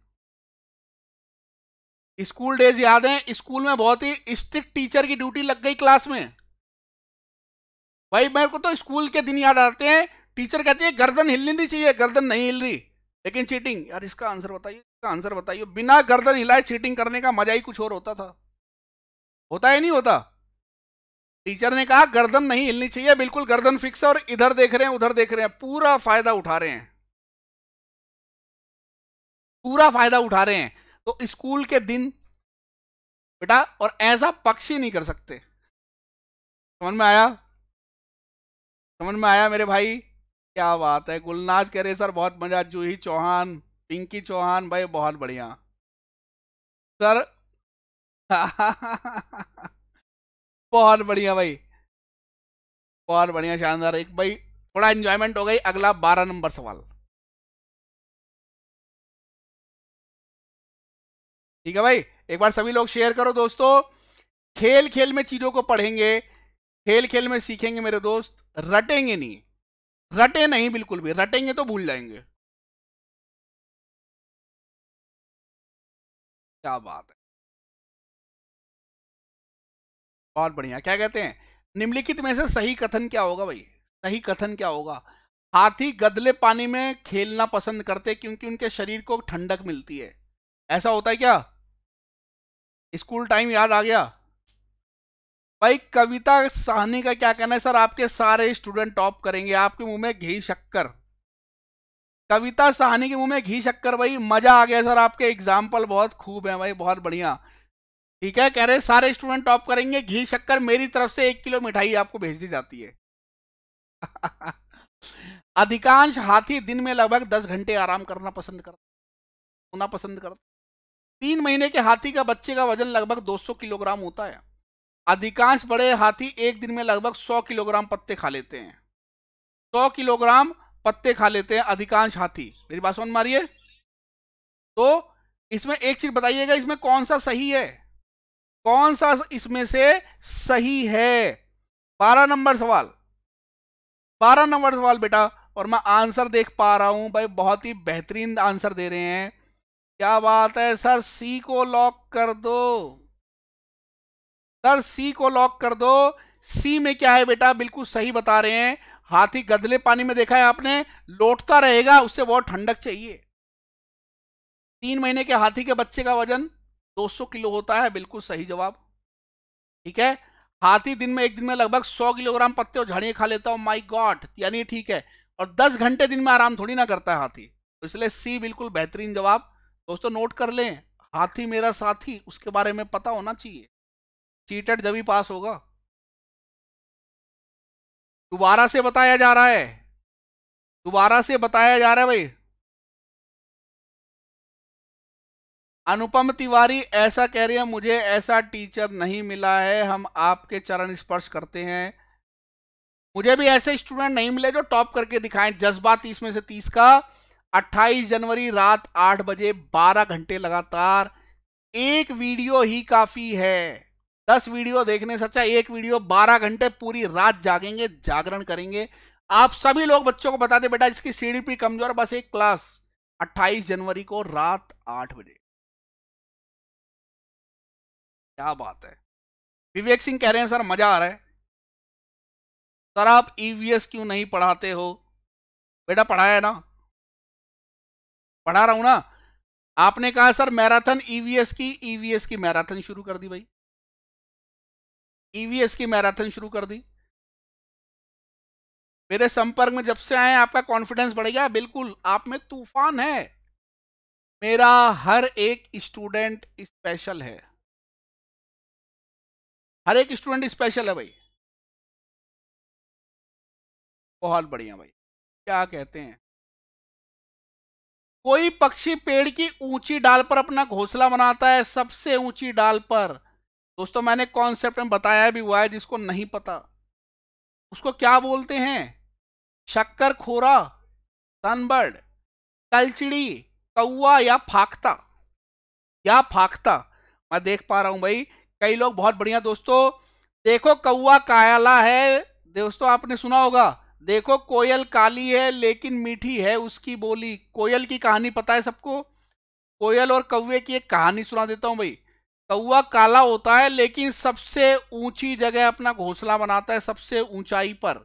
S2: स्कूल डेज याद हैं स्कूल में बहुत ही स्ट्रिक्ट टीचर की ड्यूटी लग गई क्लास में भाई मेरे को तो स्कूल के दिन याद आते हैं टीचर कहती है गर्दन हिलनी नहीं चाहिए गर्दन नहीं हिल रही लेकिन चीटिंग यार इसका आंसर बताइए इसका आंसर बताइए बिना गर्दन हिलाए चीटिंग करने का मजा ही कुछ और होता था होता ही नहीं होता टीचर ने कहा गर्दन नहीं हिलनी चाहिए बिल्कुल गर्दन फिक्स है और इधर देख रहे हैं उधर देख रहे हैं पूरा फायदा उठा रहे
S1: हैं पूरा फायदा उठा रहे हैं तो स्कूल के दिन बेटा और ऐसा पक्षी नहीं कर सकते
S2: समझ में आया समझ में आया मेरे भाई क्या बात है गुलनाज कह रहे सर बहुत मजा जूही चौहान पिंकी चौहान भाई बहुत बढ़िया सर बहुत बढ़िया भाई
S1: बहुत बढ़िया शानदार एक भाई थोड़ा एंजॉयमेंट हो गई अगला बारह नंबर सवाल ठीक है भाई एक बार सभी लोग शेयर करो दोस्तों खेल खेल में चीजों को पढ़ेंगे
S2: खेल
S1: खेल में सीखेंगे मेरे दोस्त रटेंगे नहीं रटे नहीं बिल्कुल भी रटेंगे तो भूल जाएंगे क्या बात है बहुत बढ़िया क्या कहते हैं
S2: निम्नलिखित में से सही कथन क्या होगा भाई सही कथन क्या होगा हाथी गदले पानी में खेलना पसंद करते क्योंकि उनके शरीर को ठंडक मिलती है ऐसा होता है क्या स्कूल टाइम याद आ गया भाई कविता साहनी का क्या कहना है सर आपके सारे स्टूडेंट टॉप करेंगे आपके मुंह में घी शक्कर कविता साहनी के मुंह में घी शक्कर भाई मजा आ गया सर आपके एग्जाम्पल बहुत खूब है भाई बहुत बढ़िया ठीक है कह रहे सारे स्टूडेंट टॉप करेंगे घी शक्कर मेरी तरफ से एक किलो मिठाई आपको भेज दी जाती है अधिकांश हाथी दिन में लगभग दस घंटे आराम करना पसंद करते होना पसंद करता तीन महीने के हाथी का बच्चे का वजन लगभग 200 किलोग्राम होता है अधिकांश बड़े हाथी एक दिन में लगभग 100 किलोग्राम पत्ते खा लेते हैं 100 किलोग्राम पत्ते खा लेते हैं अधिकांश हाथी मेरी बात सुन मारिए तो इसमें एक चीज बताइएगा इसमें कौन सा सही है कौन सा इसमें से सही है बारह नंबर सवाल बारह नंबर सवाल बेटा और मैं आंसर देख पा रहा हूं भाई बहुत ही बेहतरीन आंसर दे रहे हैं क्या बात है सर सी को लॉक कर दो सर सी को लॉक कर दो सी में क्या है बेटा बिल्कुल सही बता रहे हैं हाथी गदले पानी में देखा है आपने लौटता रहेगा उससे बहुत ठंडक चाहिए तीन महीने के हाथी के बच्चे का वजन 200 किलो होता है बिल्कुल सही जवाब ठीक है हाथी दिन में एक दिन में लगभग 100 किलोग्राम पत्ते और झाड़ियाँ खा लेता हूँ माई गॉड यानी ठीक है और 10 घंटे दिन में आराम थोड़ी ना करता है हाथी तो इसलिए सी बिल्कुल बेहतरीन जवाब दोस्तों नोट कर लें हाथी मेरा साथी उसके बारे में पता होना चाहिए सीटेट जब ही पास होगा
S1: दोबारा से बताया जा रहा है दोबारा से बताया जा रहा है भाई अनुपम तिवारी
S2: ऐसा कह रही है मुझे ऐसा टीचर नहीं मिला है हम आपके चरण स्पर्श करते हैं मुझे भी ऐसे स्टूडेंट नहीं मिले जो टॉप करके दिखाएं जज्बा तीस में से तीस का 28 जनवरी रात 8 बजे 12 घंटे लगातार एक वीडियो ही काफी है दस वीडियो देखने से अच्छा एक वीडियो बारह घंटे पूरी रात जागेंगे जागरण करेंगे आप सभी लोग बच्चों को बताते बेटा जिसकी सीडीपी
S1: कमजोर बस एक क्लास 28 जनवरी को रात आठ बजे क्या बात है विवेक सिंह कह रहे हैं सर मजा आ रहा है सर आप ईवीएस e क्यों नहीं पढ़ाते हो बेटा पढ़ाया ना पढ़ा रहा हूं ना आपने कहा सर मैराथन ईवीएस e की
S2: ईवीएस e की मैराथन शुरू कर दी भाई ईवीएस e की मैराथन शुरू कर दी मेरे संपर्क में जब से आए आपका कॉन्फिडेंस बढ़ गया बिल्कुल आप में तूफान है मेरा हर एक स्टूडेंट
S1: स्पेशल है हर एक स्टूडेंट स्पेशल है भाई बहुत बढ़िया भाई क्या कहते हैं कोई पक्षी पेड़ की ऊंची डाल पर अपना घोंसला बनाता है
S2: सबसे ऊंची डाल पर दोस्तों मैंने कॉन्सेप्ट में बताया भी हुआ है जिसको नहीं पता उसको क्या बोलते हैं शक्कर खोरा सनबर्ड कलचिड़ी कौआ या फाखता या फाखता मैं देख पा रहा हूं भाई कई लोग बहुत बढ़िया दोस्तों देखो कौआ कायला है दोस्तों आपने सुना होगा देखो कोयल काली है लेकिन मीठी है उसकी बोली कोयल की कहानी पता है सबको कोयल और कौए की एक कहानी सुना देता हूं भाई कौआ काला होता है लेकिन सबसे ऊंची जगह अपना घोंसला बनाता है सबसे ऊंचाई पर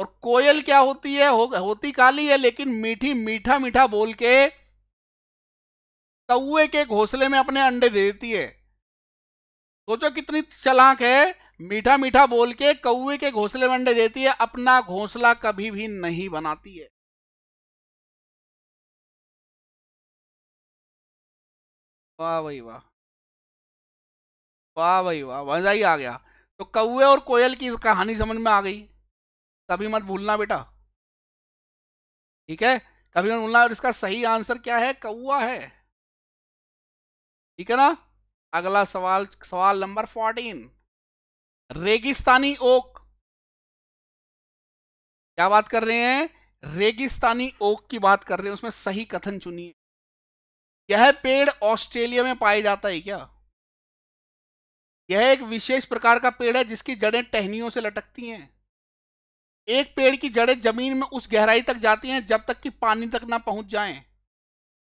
S2: और कोयल क्या होती है हो, होती काली है लेकिन मीठी मीठा मीठा बोल के कौए के घोंसले में अपने अंडे दे देती है सोचो तो कितनी चलाक है मीठा मीठा बोल के कौए
S1: के घोंसले में अंडे देती है अपना घोंसला कभी भी नहीं बनाती है वाह भाई वाह वाह भाई वाह मजा ही आ गया तो कौए और कोयल की कहानी समझ में आ गई कभी मत भूलना बेटा ठीक है कभी मत भूलना और इसका सही आंसर क्या है कौआ है ठीक है ना
S2: अगला सवाल सवाल नंबर फोर्टीन रेगिस्तानी ओक क्या बात कर रहे हैं रेगिस्तानी ओक की बात कर रहे हैं उसमें सही कथन चुनिए यह पेड़ ऑस्ट्रेलिया में पाया जाता है क्या यह एक विशेष प्रकार का पेड़ है जिसकी जड़ें टहनियों से लटकती हैं एक पेड़ की जड़ें जमीन में उस गहराई तक जाती हैं जब तक कि पानी तक ना पहुंच जाएं।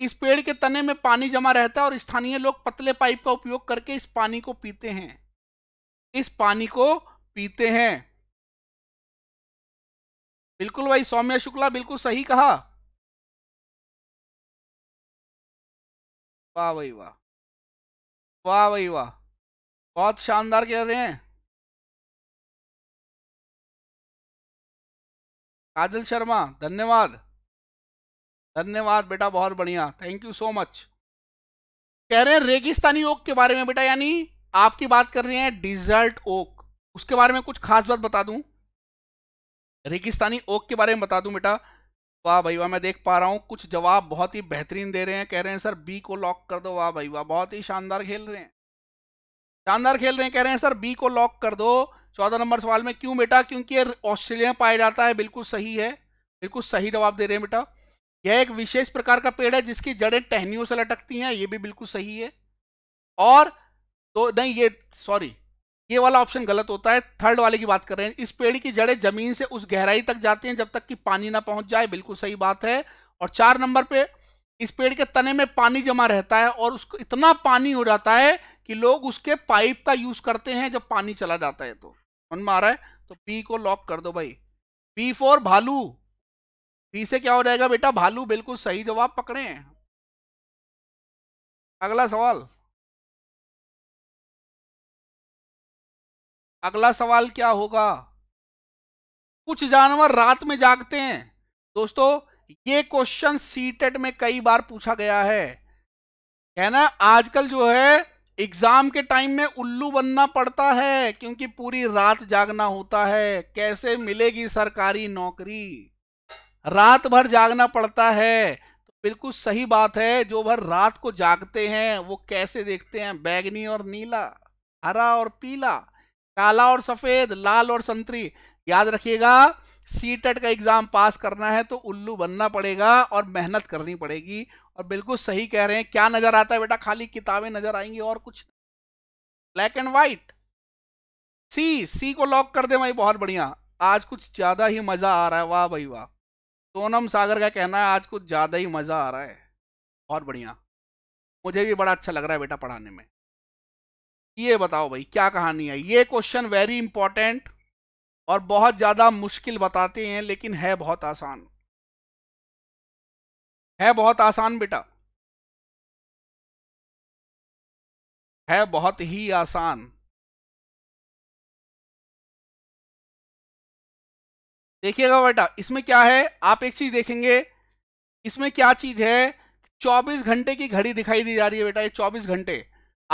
S2: इस पेड़ के तने में पानी जमा रहता है और स्थानीय लोग पतले पाइप का उपयोग करके इस पानी को पीते हैं इस पानी को पीते हैं
S1: बिल्कुल भाई सौम्या शुक्ला बिल्कुल सही कहा वाह भाई वाह वाह भाई वाह बहुत शानदार खेल रहे हैं काजल शर्मा धन्यवाद धन्यवाद बेटा बहुत बढ़िया थैंक यू सो मच कह रहे हैं रेगिस्तानी
S2: ओक के बारे में बेटा यानी आपकी बात कर रहे हैं डिजर्ट ओक उसके बारे में कुछ खास बात बता दूं रेगिस्तानी ओक के बारे में बता दूं बेटा वाह भाई वाह मैं देख पा रहा हूं कुछ जवाब बहुत ही बेहतरीन दे रहे हैं कह रहे हैं सर बी को लॉक कर दो वाह भाई वाह बहुत ही शानदार खेल रहे हैं शानदार खेल रहे हैं कह रहे हैं सर बी को लॉक कर दो चौदह नंबर सवाल में क्यों बेटा क्योंकि ऑस्ट्रेलिया पाया जाता है बिल्कुल सही है बिल्कुल सही जवाब दे रहे हैं बेटा यह एक विशेष प्रकार का पेड़ है जिसकी जड़ें टहनियों से लटकती हैं ये भी बिल्कुल सही है और तो नहीं ये सॉरी ये वाला ऑप्शन गलत होता है थर्ड वाले की बात कर रहे हैं इस पेड़ की जड़ें जमीन से उस गहराई तक जाती हैं जब तक कि पानी ना पहुंच जाए बिल्कुल सही बात है और चार नंबर पे इस पेड़ के तने में पानी जमा रहता है और उसको इतना पानी हो जाता है कि लोग उसके पाइप का यूज करते हैं जब पानी चला जाता है तो मन में आ रहा है तो पी को लॉक कर दो भाई पी फोर भालू पी से क्या हो जाएगा बेटा
S1: भालू बिल्कुल सही जवाब पकड़े अगला सवाल अगला सवाल क्या होगा कुछ जानवर रात में जागते हैं दोस्तों ये
S2: क्वेश्चन सीटेट में कई बार पूछा गया है ना आजकल जो है एग्जाम के टाइम में उल्लू बनना पड़ता है क्योंकि पूरी रात जागना होता है कैसे मिलेगी सरकारी नौकरी रात भर जागना पड़ता है तो बिल्कुल सही बात है जो भर रात को जागते हैं वो कैसे देखते हैं बैगनी और नीला हरा और पीला काला और सफेद लाल और संतरी याद रखिएगा सीटेट का एग्जाम पास करना है तो उल्लू बनना पड़ेगा और मेहनत करनी पड़ेगी और बिल्कुल सही कह रहे हैं क्या नजर आता है बेटा खाली किताबें नजर आएंगी और कुछ black and white C C को लॉक कर दे भाई बहुत बढ़िया आज कुछ ज्यादा ही मजा आ रहा है वाह भाई वाह सोनम सागर का कहना है आज कुछ ज्यादा ही मजा आ रहा है बहुत बढ़िया मुझे भी बड़ा अच्छा लग रहा है बेटा पढ़ाने में ये बताओ भाई क्या कहानी है ये क्वेश्चन वेरी इंपॉर्टेंट
S1: और बहुत ज़्यादा मुश्किल बताते हैं लेकिन है बहुत आसान है बहुत आसान बेटा है बहुत ही आसान देखिएगा बेटा इसमें क्या है आप एक चीज देखेंगे
S2: इसमें क्या चीज है 24 घंटे की घड़ी दिखाई दी जा रही है बेटा ये 24 घंटे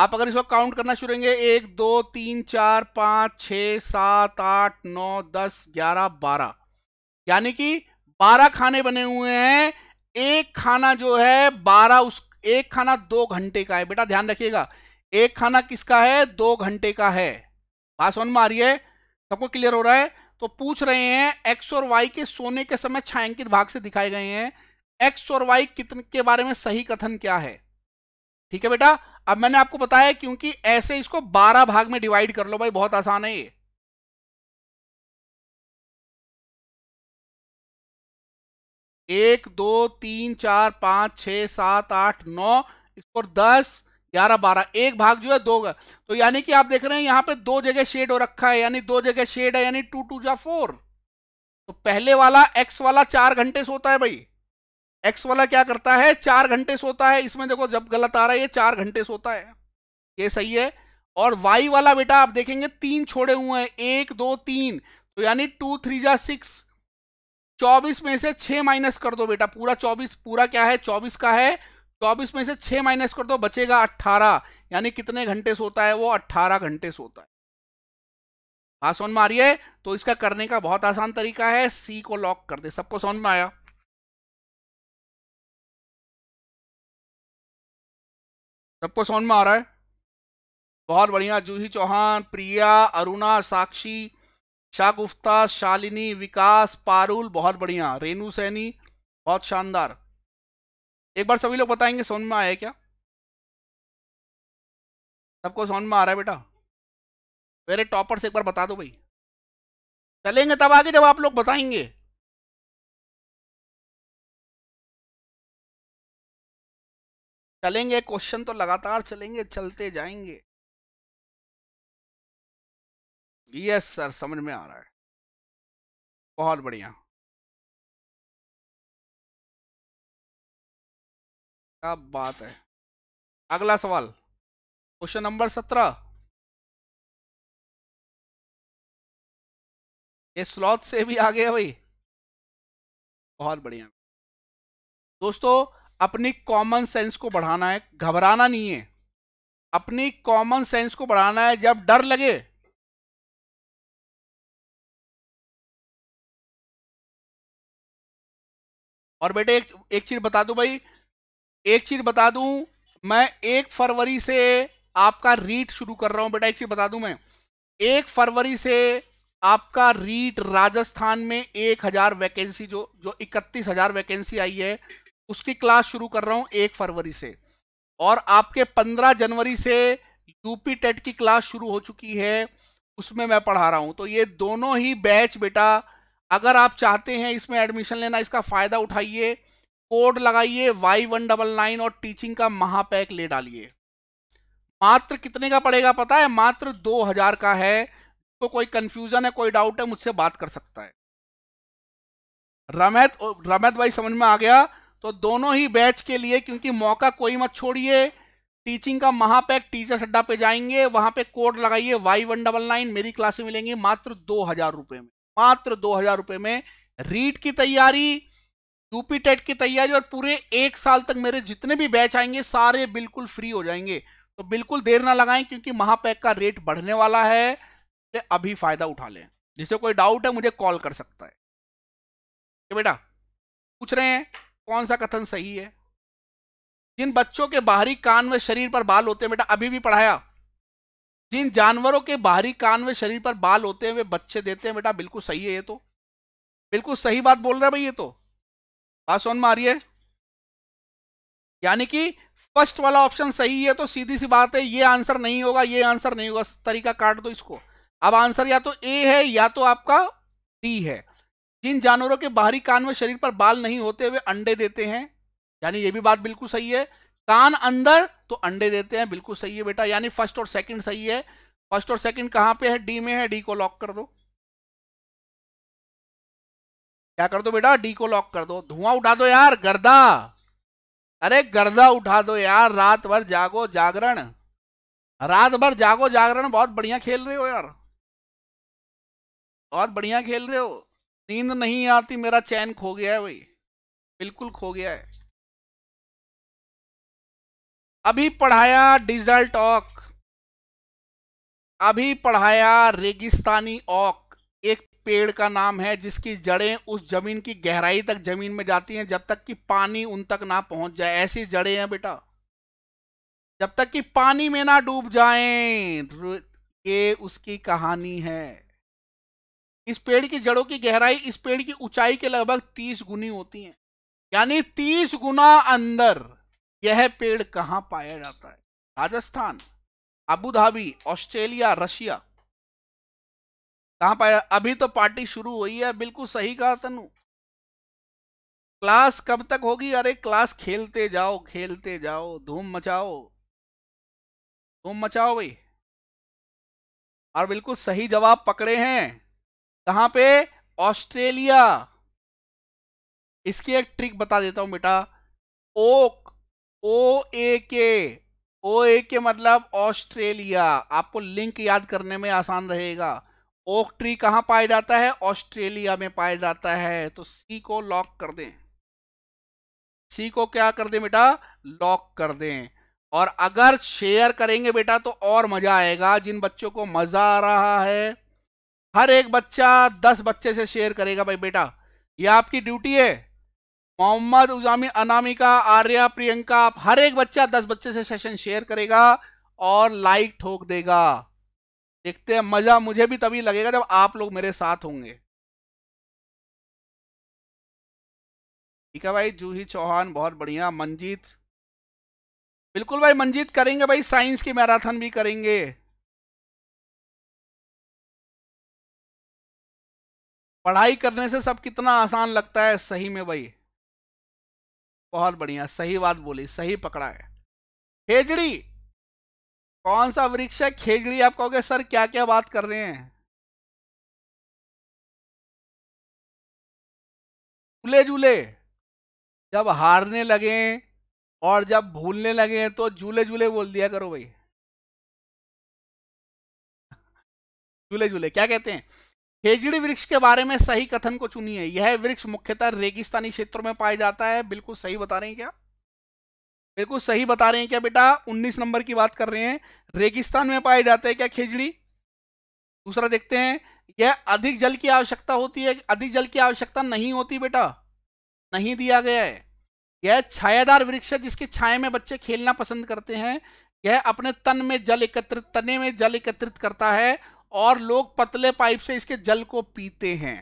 S2: आप अगर इसको काउंट करना शुरू करेंगे एक दो तीन चार पाँच छ सात आठ नौ दस ग्यारह बारह यानी कि बारह खाने बने हुए हैं एक खाना जो है बारह उस एक खाना दो घंटे का है बेटा ध्यान रखिएगा एक खाना किसका है दो घंटे का है बात में आ रही है सबको क्लियर हो रहा है तो पूछ रहे हैं एक्स और वाई के सोने के समय छायांकित भाग से दिखाए गए हैं एक्स और वाई कितने के बारे में सही कथन क्या है ठीक है बेटा अब मैंने आपको
S1: बताया क्योंकि ऐसे इसको 12 भाग में डिवाइड कर लो भाई बहुत आसान है ये एक दो तीन चार पाँच छः सात आठ नौ और दस ग्यारह बारह
S2: एक भाग जो है दो का तो यानी कि आप देख रहे हैं यहाँ पे दो जगह शेड हो रखा है यानी दो जगह शेड है यानी टू टू जा फोर तो पहले वाला एक्स वाला चार घंटे सोता है भाई एक्स वाला क्या करता है चार घंटे सोता है इसमें देखो जब गलत आ रहा है ये चार घंटे सोता है ये सही है और वाई वाला बेटा आप देखेंगे तीन छोड़े हुए हैं एक दो तीन तो यानी टू थ्री जा सिक्स चौबीस में से 6 माइनस कर दो बेटा पूरा चौबीस पूरा क्या है चौबीस का है चौबीस में से 6 माइनस कर दो बचेगा 18 यानी कितने घंटे सोता है वो अट्ठारह घंटे सोता है बात सोन में आ रही है तो
S1: इसका करने का बहुत आसान तरीका है सी को लॉक कर दे सबको सोन में आया सबको सोन में आ रहा है बहुत बढ़िया जूही चौहान प्रिया अरुणा साक्षी
S2: शागुफ्ता शालिनी विकास पारुल बहुत बढ़िया रेनू सैनी बहुत शानदार
S1: एक बार सभी लोग बताएंगे सोन में आया क्या सबको सोन में आ रहा है बेटा मेरे टॉपर से एक बार बता दो भाई चलेंगे तब आगे जब आप लोग बताएंगे चलेंगे क्वेश्चन तो लगातार चलेंगे चलते जाएंगे यस सर समझ में आ रहा है बहुत बढ़िया क्या बात है अगला सवाल क्वेश्चन नंबर सत्रह ये स्लॉथ से भी आ गया भाई बहुत बढ़िया
S2: दोस्तों अपनी कॉमन सेंस को बढ़ाना है घबराना नहीं है
S1: अपनी कॉमन सेंस को बढ़ाना है जब डर लगे और बेटे एक एक चीज बता दूं भाई एक चीज बता दूं मैं एक फरवरी से
S2: आपका रीट शुरू कर रहा हूं बेटा एक चीज बता दूं मैं एक फरवरी से आपका रीट राजस्थान में एक हजार वैकेंसी जो जो इकतीस हजार वैकेंसी आई है उसकी क्लास शुरू कर रहा हूं एक फरवरी से और आपके पंद्रह जनवरी से यूपी टेट की क्लास शुरू हो चुकी है उसमें मैं पढ़ा रहा हूं तो ये दोनों ही बैच बेटा अगर आप चाहते हैं इसमें एडमिशन लेना इसका फायदा उठाइए कोड लगाइए वाई वन डबल नाइन और टीचिंग का महापैक ले डालिए मात्र कितने का पड़ेगा पता है मात्र दो हजार का है तो कोई कंफ्यूजन है कोई डाउट है मुझसे बात कर सकता है रमेत रमेत भाई समझ में आ गया तो दोनों ही बैच के लिए क्योंकि मौका कोई मत छोड़िए टीचिंग का महापैक टीचर अड्डा पे जाएंगे वहां पे कोड लगाइए वाई वन डबल नाइन मेरी क्लासे मिलेंगी मात्र दो हजार रुपये में मात्र दो हजार रुपए में रीट की तैयारी यूपी टेट की तैयारी और पूरे एक साल तक मेरे जितने भी बैच आएंगे सारे बिल्कुल फ्री हो जाएंगे तो बिल्कुल देर ना लगाएं क्योंकि महापैक का रेट बढ़ने वाला है तो अभी फायदा उठा लें जिसे कोई डाउट है मुझे कॉल कर सकता है बेटा पूछ रहे हैं कौन सा कथन सही है जिन बच्चों के बाहरी कान व शरीर पर बाल होते हैं बेटा अभी भी पढ़ाया जिन जानवरों के बाहरी कान में शरीर पर बाल होते हैं वे बच्चे देते हैं बेटा बिल्कुल सही है ये तो बिल्कुल सही बात बोल रहे हैं भाई ये तो बात सुन मारिए आ रही है यानी कि फर्स्ट वाला ऑप्शन सही है तो सीधी सी बात है ये आंसर नहीं होगा ये आंसर नहीं होगा तरीका काट दो इसको अब आंसर या तो ए है या तो आपका डी है जिन जानवरों के बाहरी कान में शरीर पर बाल नहीं होते वे अंडे देते हैं यानी ये भी बात बिल्कुल सही है कान अंदर तो अंडे देते हैं बिल्कुल सही है बेटा यानी फर्स्ट और सेकंड सही है फर्स्ट और सेकंड कहाँ पे है डी में है डी को लॉक कर दो क्या कर दो बेटा डी को लॉक कर दो धुआं उठा दो यार गर्दा अरे गर्दा उठा दो यार रात भर जागो जागरण रात भर जागो जागरण बहुत बढ़िया खेल रहे हो यार बहुत बढ़िया खेल रहे हो नींद नहीं आती मेरा चैन खो गया है भाई बिल्कुल खो गया
S1: है अभी पढ़ाया डीजल टॉक अभी पढ़ाया रेगिस्तानी ऑक एक
S2: पेड़ का नाम है जिसकी जड़ें उस जमीन की गहराई तक जमीन में जाती हैं जब तक कि पानी उन तक ना पहुंच जाए ऐसी जड़ें हैं बेटा जब तक कि पानी में ना डूब जाएं ये उसकी कहानी है इस पेड़ की जड़ों की गहराई इस पेड़ की ऊंचाई के लगभग तीस गुनी होती है यानी तीस गुना अंदर यह पेड़ कहाँ पाया जाता है Rajasthan Abu Dhabi Australia Russia कहाँ पाया अभी तो पार्टी शुरू हुई है बिल्कुल सही कहा तनु क्लास कब तक होगी अरे क्लास खेलते जाओ खेलते जाओ धूम मचाओ धूम मचाओ भाई और बिल्कुल सही जवाब पकड़े हैं कहाँ पे ऑस्ट्रेलिया इसकी एक ट्रिक बता देता हूं बेटा ओक ओ ए के ओ ए के मतलब ऑस्ट्रेलिया आपको लिंक याद करने में आसान रहेगा ओक ट्री कहाँ पाया जाता है ऑस्ट्रेलिया में पाया जाता है तो सी को लॉक कर दें सी को क्या कर दें बेटा लॉक कर दें और अगर शेयर करेंगे बेटा तो और मजा आएगा जिन बच्चों को मजा आ रहा है हर एक बच्चा दस बच्चे से शेयर करेगा भाई बेटा ये आपकी ड्यूटी है मोहम्मद उजामी अनामिका आर्या प्रियंका हर एक बच्चा दस बच्चे से सेशन शेयर करेगा और लाइक ठोक देगा देखते हैं मजा मुझे भी तभी लगेगा जब आप लोग मेरे साथ
S1: होंगे ठीक है भाई जूही चौहान बहुत बढ़िया मंजीत बिल्कुल भाई मंजीत करेंगे भाई साइंस की मैराथन भी करेंगे पढ़ाई करने से सब कितना आसान लगता है सही में भाई
S2: बहुत बढ़िया सही बात बोली सही पकड़ा है खेजड़ी
S1: कौन सा वृक्ष है खेजड़ी आप कहोगे सर क्या क्या बात कर रहे हैं झूले झूले जब हारने लगे और जब भूलने लगे तो झूले झूले बोल दिया करो भाई झूले झूले क्या कहते हैं हेजड़ी
S2: वृक्ष के बारे में सही कथन को चुनिए यह वृक्ष मुख्यतः रेगिस्तानी क्षेत्रों में पाया जाता है बिल्कुल सही बता रहे हैं क्या बिल्कुल सही बता रहे हैं क्या बेटा 19 नंबर की बात कर रहे हैं रेगिस्तान में पाए जाते हैं क्या खेजड़ी दूसरा देखते हैं यह अधिक जल की आवश्यकता होती है अधिक जल की आवश्यकता नहीं होती बेटा नहीं दिया गया है यह छायादार वृक्ष है जिसके छाया में बच्चे खेलना पसंद करते हैं यह अपने तन में जल एकत्रित तने में जल एकत्रित करता है और लोग पतले पाइप से इसके जल को
S1: पीते हैं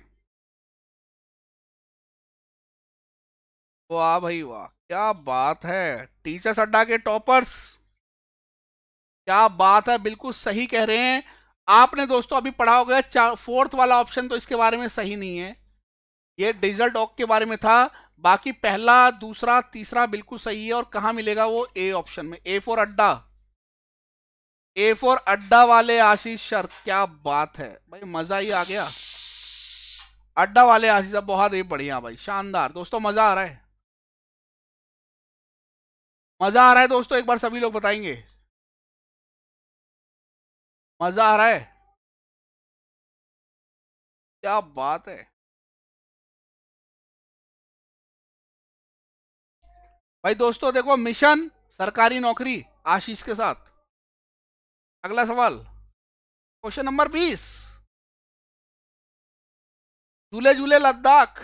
S1: वाह भाई वाह क्या बात है टीचर्स अड्डा के टॉपर्स क्या
S2: बात है बिल्कुल सही कह रहे हैं आपने दोस्तों अभी पढ़ा होगा फोर्थ वाला ऑप्शन तो इसके बारे में सही नहीं है ये डिजिटल डॉक के बारे में था बाकी पहला दूसरा तीसरा बिल्कुल सही है और कहाँ मिलेगा वो ए ऑप्शन में ए फॉर अड्डा ए फोर अड्डा वाले आशीष सर क्या बात है भाई मजा ही आ गया अड्डा वाले आशीष सर बहुत ही बढ़िया भाई शानदार दोस्तों मजा आ रहा है
S1: मजा आ रहा है दोस्तों एक बार सभी लोग बताएंगे मजा आ रहा है क्या बात है भाई दोस्तों देखो मिशन सरकारी नौकरी आशीष के साथ अगला सवाल क्वेश्चन नंबर बीस झूले झूले लद्दाख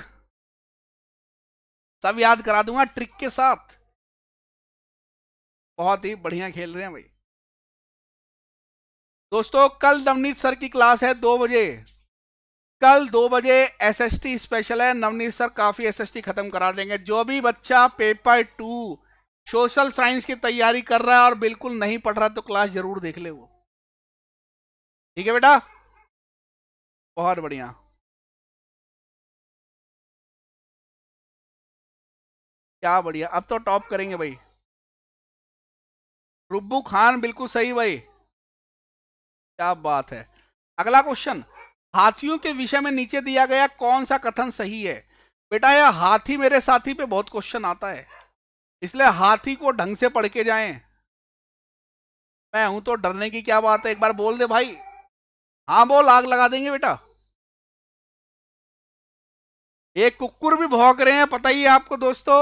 S1: सब याद करा दूंगा ट्रिक के साथ बहुत ही बढ़िया खेल रहे हैं भाई दोस्तों कल नवनीत सर की क्लास है दो बजे कल
S2: दो बजे एसएसटी स्पेशल है नवनीत सर काफी एसएसटी खत्म करा देंगे जो भी बच्चा पेपर टू सोशल साइंस की तैयारी कर रहा है और बिल्कुल नहीं पढ़ रहा तो क्लास जरूर
S1: देख ले वो ठीक है बेटा बहुत बढ़िया क्या बढ़िया अब तो टॉप करेंगे भाई रुब्बू खान बिल्कुल सही भाई
S2: क्या बात है अगला क्वेश्चन हाथियों के विषय में नीचे दिया गया कौन सा कथन सही है बेटा यह हाथी मेरे साथी पे बहुत क्वेश्चन आता है इसलिए हाथी को ढंग से पढ़ के जाएं मैं हूं तो डरने की क्या बात है एक बार बोल दे भाई हाँ बोल आग लगा देंगे बेटा एक कुकुर भी भौंक रहे हैं पता ही है आपको दोस्तों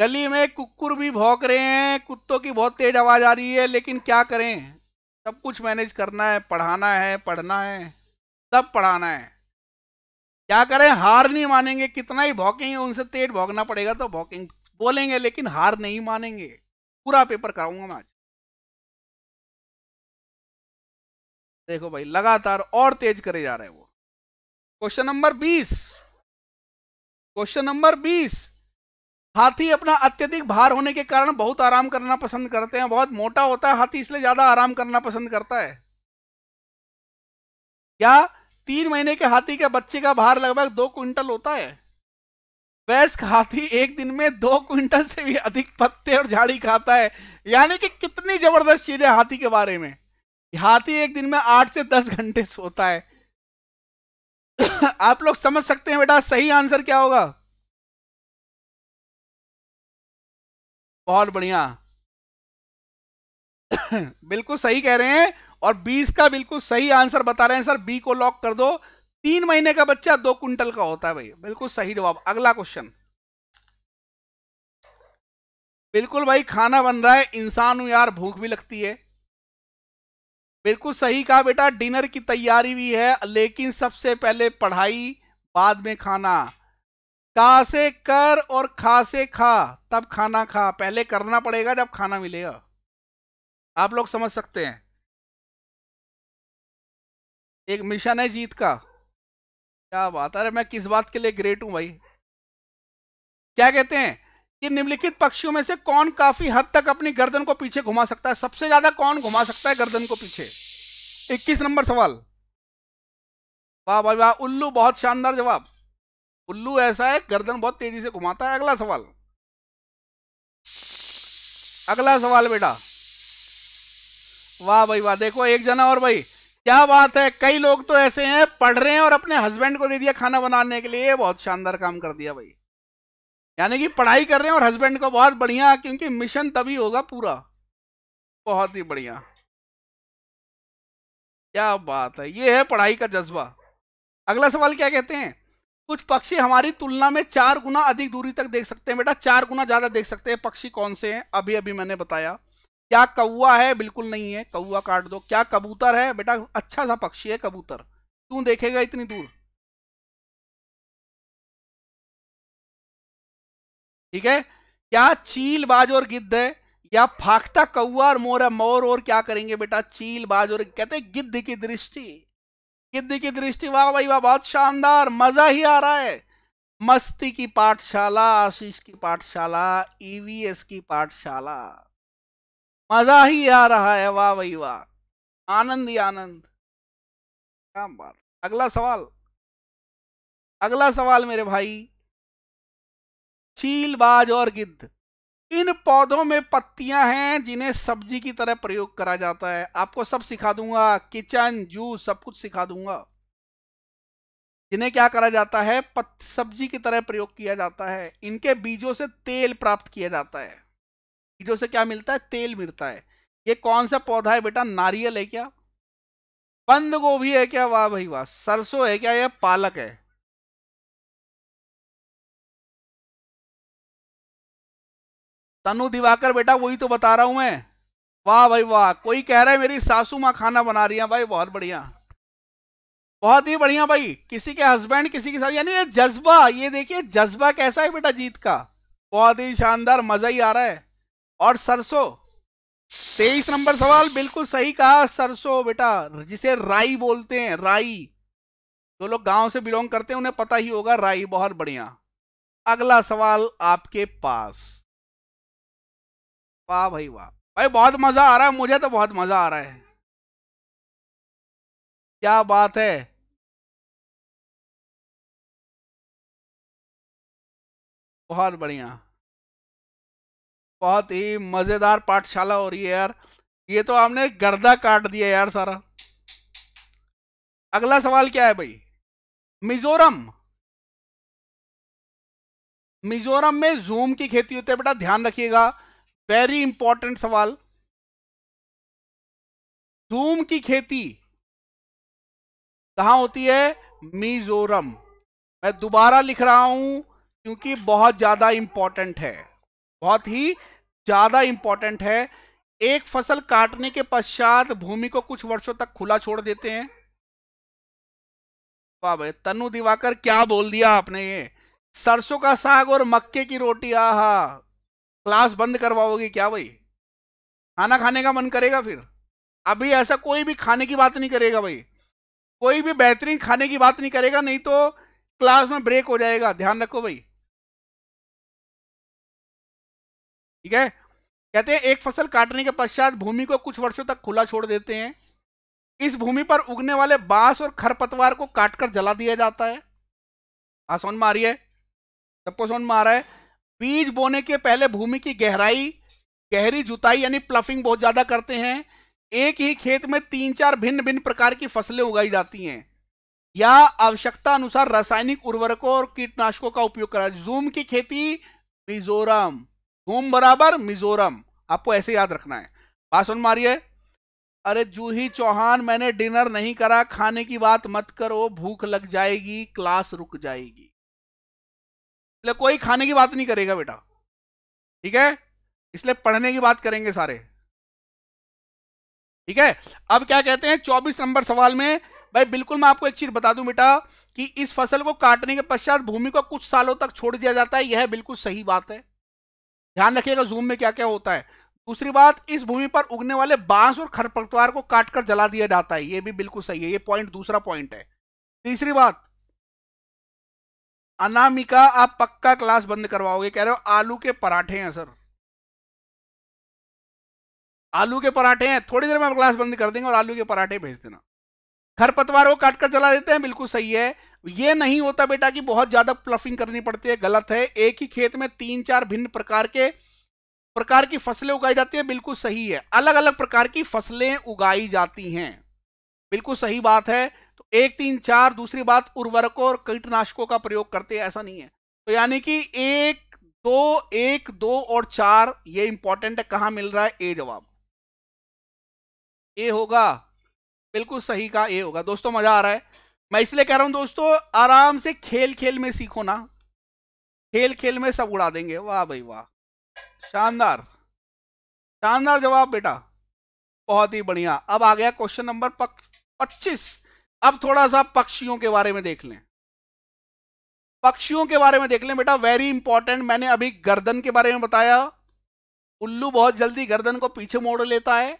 S2: गली में कुकुर भी भौंक रहे हैं कुत्तों की बहुत तेज आवाज आ रही है लेकिन क्या करें सब कुछ मैनेज करना है पढ़ाना है पढ़ना है सब पढ़ाना है क्या करें हार नहीं मानेंगे कितना ही भौकेंगे उनसे तेज भौंकना
S1: पड़ेगा तो भौकेंगे बोलेंगे लेकिन हार नहीं मानेंगे पूरा पेपर कराऊंगा मैं आज देखो भाई लगातार और तेज करे जा रहे हैं वो क्वेश्चन नंबर बीस क्वेश्चन नंबर बीस
S2: हाथी अपना अत्यधिक भार होने के कारण बहुत आराम करना पसंद करते हैं बहुत मोटा होता है हाथी इसलिए ज्यादा आराम करना पसंद करता है क्या तीन महीने के हाथी के बच्चे का भार लगभग दो क्विंटल होता है वयस्क हाथी एक दिन में दो क्विंटल से भी अधिक पत्ते और झाड़ी खाता है यानी कि कितनी जबरदस्त चीज है हाथी के बारे में हाथी एक दिन में आठ से दस घंटे सोता है
S1: आप लोग समझ सकते हैं बेटा सही आंसर क्या होगा बहुत बढ़िया बिल्कुल सही कह रहे हैं और बीस का बिल्कुल सही आंसर बता रहे हैं सर बी को लॉक कर दो
S2: तीन महीने का बच्चा दो कुंटल का होता है भाई बिल्कुल सही जवाब अगला क्वेश्चन बिल्कुल भाई खाना बन रहा है इंसान हूं यार भूख भी लगती है बिल्कुल सही कहा बेटा डिनर की तैयारी भी है लेकिन सबसे पहले पढ़ाई बाद में खाना का से कर और खा से खा तब खाना खा पहले करना पड़ेगा जब खाना मिलेगा
S1: आप लोग समझ सकते हैं एक मिशन है जीत का क्या बात है मैं किस बात के लिए ग्रेट हूं भाई क्या
S2: कहते हैं कि निम्नलिखित पक्षियों में से कौन काफी हद तक अपनी गर्दन को पीछे घुमा सकता है सबसे ज्यादा कौन घुमा सकता है गर्दन को पीछे 21 नंबर सवाल वाह भाई वाह उल्लू बहुत शानदार जवाब उल्लू ऐसा है गर्दन बहुत तेजी से घुमाता है अगला सवाल अगला सवाल बेटा वाह भाई वाह देखो एक जना और भाई क्या बात है कई लोग तो ऐसे हैं पढ़ रहे हैं और अपने हस्बैंड को दे दिया खाना बनाने के लिए बहुत शानदार काम कर दिया भाई यानी कि पढ़ाई कर रहे हैं और हस्बैंड को बहुत बढ़िया क्योंकि मिशन तभी होगा पूरा बहुत ही बढ़िया क्या बात है ये है पढ़ाई का जज्बा अगला सवाल क्या कहते हैं कुछ पक्षी हमारी तुलना में चार गुना अधिक दूरी तक देख सकते हैं बेटा चार गुना ज्यादा देख सकते हैं पक्षी कौन से हैं अभी अभी मैंने बताया क्या कौआ है
S1: बिल्कुल नहीं है कौआ काट दो क्या कबूतर है बेटा अच्छा सा पक्षी है कबूतर क्यों देखेगा इतनी दूर ठीक है क्या चील बाज और गिद्ध है या फाखता कौआ और मोर मोर
S2: और क्या करेंगे बेटा चील बाज और कहते गिद्ध की दृष्टि गिद्ध की दृष्टि वाह भाई वाह बहुत शानदार मजा ही आ रहा है मस्ती की पाठशाला आशीष की पाठशाला ईवीएस e की पाठशाला मजा ही आ
S1: रहा है वाह भाई वाह आनंद ही आनंद क्या बात अगला सवाल अगला सवाल मेरे भाई
S2: चील बाज और गिद्ध इन पौधों में पत्तियां हैं जिन्हें सब्जी की तरह प्रयोग करा जाता है आपको सब सिखा दूंगा किचन जूस सब कुछ सिखा दूंगा जिन्हें क्या करा जाता है पत, सब्जी की तरह प्रयोग किया जाता है इनके बीजों से तेल प्राप्त किया जाता है बीजों से क्या मिलता है तेल मिलता है ये कौन
S1: सा पौधा है बेटा नारियल है क्या बंद गोभी है क्या वाह भाई वाह सरसों है क्या यह पालक है तनु दिवाकर बेटा वही तो बता रहा हूं मैं वाह भाई
S2: वाह कोई कह रहा है मेरी सासू माँ खाना बना रही है भाई बहुत बढ़िया बहुत ही बढ़िया भाई किसी के हस्बैंड किसी के साथ यानी ये जज्बा ये देखिए जज्बा कैसा है बेटा जीत का बहुत ही शानदार मजा ही आ रहा है और सरसों तेईस नंबर सवाल बिल्कुल सही कहा सरसों बेटा जिसे राई बोलते हैं राई जो लोग गांव से बिलोंग करते हैं उन्हें पता ही होगा राई बहुत बढ़िया अगला सवाल
S1: आपके पास वाह भाई वाह भाई बहुत मजा आ रहा है मुझे तो बहुत मजा आ रहा है क्या बात है बहुत बढ़िया बहुत ही मजेदार पाठशाला हो रही है यार ये तो हमने गर्दा काट दिया यार सारा अगला सवाल क्या है भाई मिजोरम मिजोरम में जूम की खेती होती है बेटा ध्यान रखिएगा वेरी इंपॉर्टेंट सवाल धूम की खेती कहा होती है
S2: मिजोरम मैं दोबारा लिख रहा हूं क्योंकि बहुत ज्यादा इंपॉर्टेंट है बहुत ही ज्यादा इंपॉर्टेंट है एक फसल काटने के पश्चात भूमि को कुछ वर्षों तक खुला छोड़ देते हैं वाह भाई तनु दिवाकर क्या बोल दिया आपने ये सरसों का साग और मक्के की रोटी आहा क्लास बंद करवाओगे क्या भाई खाना खाने का मन करेगा फिर अभी ऐसा कोई भी खाने की बात नहीं करेगा भाई कोई भी बेहतरीन खाने की बात नहीं करेगा नहीं तो क्लास में ब्रेक हो जाएगा ध्यान रखो भाई ठीक है कहते हैं एक फसल काटने के पश्चात भूमि को कुछ वर्षों तक खुला छोड़ देते हैं इस भूमि पर उगने वाले बांस और खरपतवार को काटकर जला दिया जाता है आसोन मारिए सबको सोन मारा है बीज बोने के पहले भूमि की गहराई गहरी जुताई यानी प्लफिंग बहुत ज्यादा करते हैं एक ही खेत में तीन चार भिन्न भिन्न प्रकार की फसलें उगाई जाती हैं या आवश्यकता अनुसार रासायनिक उर्वरकों और कीटनाशकों का उपयोग करा जूम की खेती मिजोरम धूम बराबर मिजोरम आपको ऐसे याद रखना है बात सुन मारिए अरे जूही चौहान मैंने डिनर नहीं करा खाने की बात मत करो भूख लग जाएगी क्लास रुक जाएगी इसलिए कोई खाने की बात नहीं करेगा बेटा ठीक है इसलिए पढ़ने की बात करेंगे सारे ठीक है अब क्या कहते हैं चौबीस नंबर सवाल में भाई बिल्कुल मैं आपको एक चीज बता दूं बेटा कि इस फसल को काटने के पश्चात भूमि को कुछ सालों तक छोड़ दिया जाता है यह बिल्कुल सही बात है ध्यान रखिएगा जूम में क्या क्या होता है दूसरी बात इस भूमि पर उगने वाले बांस और खरपतवार को काटकर जला दिया जाता है ये भी बिल्कुल सही है ये पॉइंट दूसरा पॉइंट है तीसरी
S1: बात अनामिका आप पक्का क्लास बंद करवाओगे कह रहे हो आलू के पराठे हैं सर आलू के पराठे हैं
S2: थोड़ी देर में हम क्लास बंद कर देंगे और आलू के पराठे भेज देना पतवार को काट कर चला देते हैं बिल्कुल सही है ये नहीं होता बेटा कि बहुत ज्यादा प्लफिंग करनी पड़ती है गलत है एक ही खेत में तीन चार भिन्न प्रकार के प्रकार की फसलें उगाई जाती है बिल्कुल सही है अलग अलग प्रकार की फसलें उगाई जाती हैं बिल्कुल सही बात है एक तीन चार दूसरी बात उर्वरकों और कीटनाशकों का प्रयोग करते हैं ऐसा नहीं है तो यानी कि एक दो एक दो और चार ये इंपॉर्टेंट है कहां मिल रहा है ए जवाब ए होगा बिल्कुल सही का ए होगा दोस्तों मजा आ रहा है मैं इसलिए कह रहा हूं दोस्तों आराम से खेल खेल में सीखो ना खेल खेल में सब उड़ा देंगे वाह भाई वाह शानदार शानदार जवाब बेटा बहुत ही बढ़िया अब आ गया क्वेश्चन नंबर पच्चीस अब थोड़ा सा पक्षियों के बारे में देख लें पक्षियों के बारे में देख लें बेटा वेरी इंपॉर्टेंट मैंने अभी गर्दन के बारे में बताया उल्लू बहुत जल्दी गर्दन को पीछे मोड़ लेता है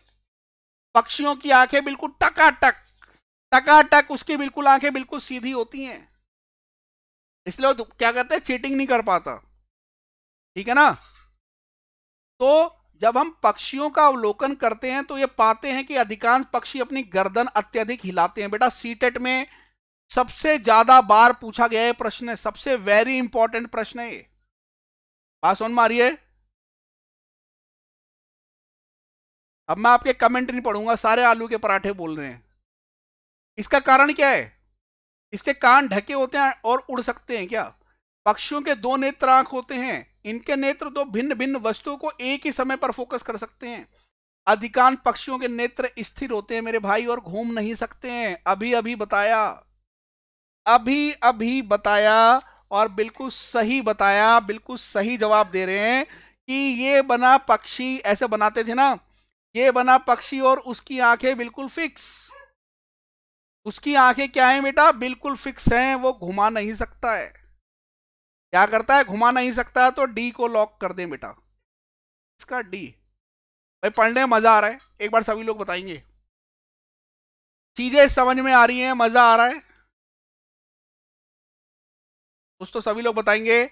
S2: पक्षियों की आंखें बिल्कुल टकाटक टकाटक उसकी बिल्कुल आंखें बिल्कुल सीधी होती हैं इसलिए क्या करते हैं चीटिंग नहीं कर पाता ठीक है ना तो जब हम पक्षियों का अवलोकन करते हैं तो ये पाते हैं कि अधिकांश पक्षी अपनी गर्दन अत्यधिक हिलाते हैं बेटा सीटेट e में सबसे
S1: ज्यादा बार पूछा गया है प्रश्न सबसे वेरी इंपॉर्टेंट प्रश्न है बात समझ मारिए अब मैं आपके कमेंट नहीं पढ़ूंगा सारे आलू के पराठे बोल रहे हैं इसका कारण क्या है
S2: इसके कान ढके होते हैं और उड़ सकते हैं क्या पक्षियों के दो नेत्र आंख होते हैं इनके नेत्र दो भिन्न भिन्न वस्तुओं को एक ही समय पर फोकस कर सकते हैं अधिकांश पक्षियों के नेत्र स्थिर होते हैं मेरे भाई और घूम नहीं सकते हैं अभी अभी बताया अभी अभी बताया और बिल्कुल सही बताया बिल्कुल सही जवाब दे रहे हैं कि ये बना पक्षी ऐसे बनाते थे ना ये बना पक्षी और उसकी आंखें बिल्कुल फिक्स उसकी आंखें क्या है बेटा बिल्कुल फिक्स हैं वो घुमा नहीं सकता है क्या करता है घुमा नहीं सकता है तो डी को लॉक कर दे बेटा इसका डी भाई पढ़ने में मजा आ रहा है एक बार सभी
S1: लोग बताएंगे चीजें समझ में आ रही हैं मजा आ रहा है उस तो सभी लोग बताएंगे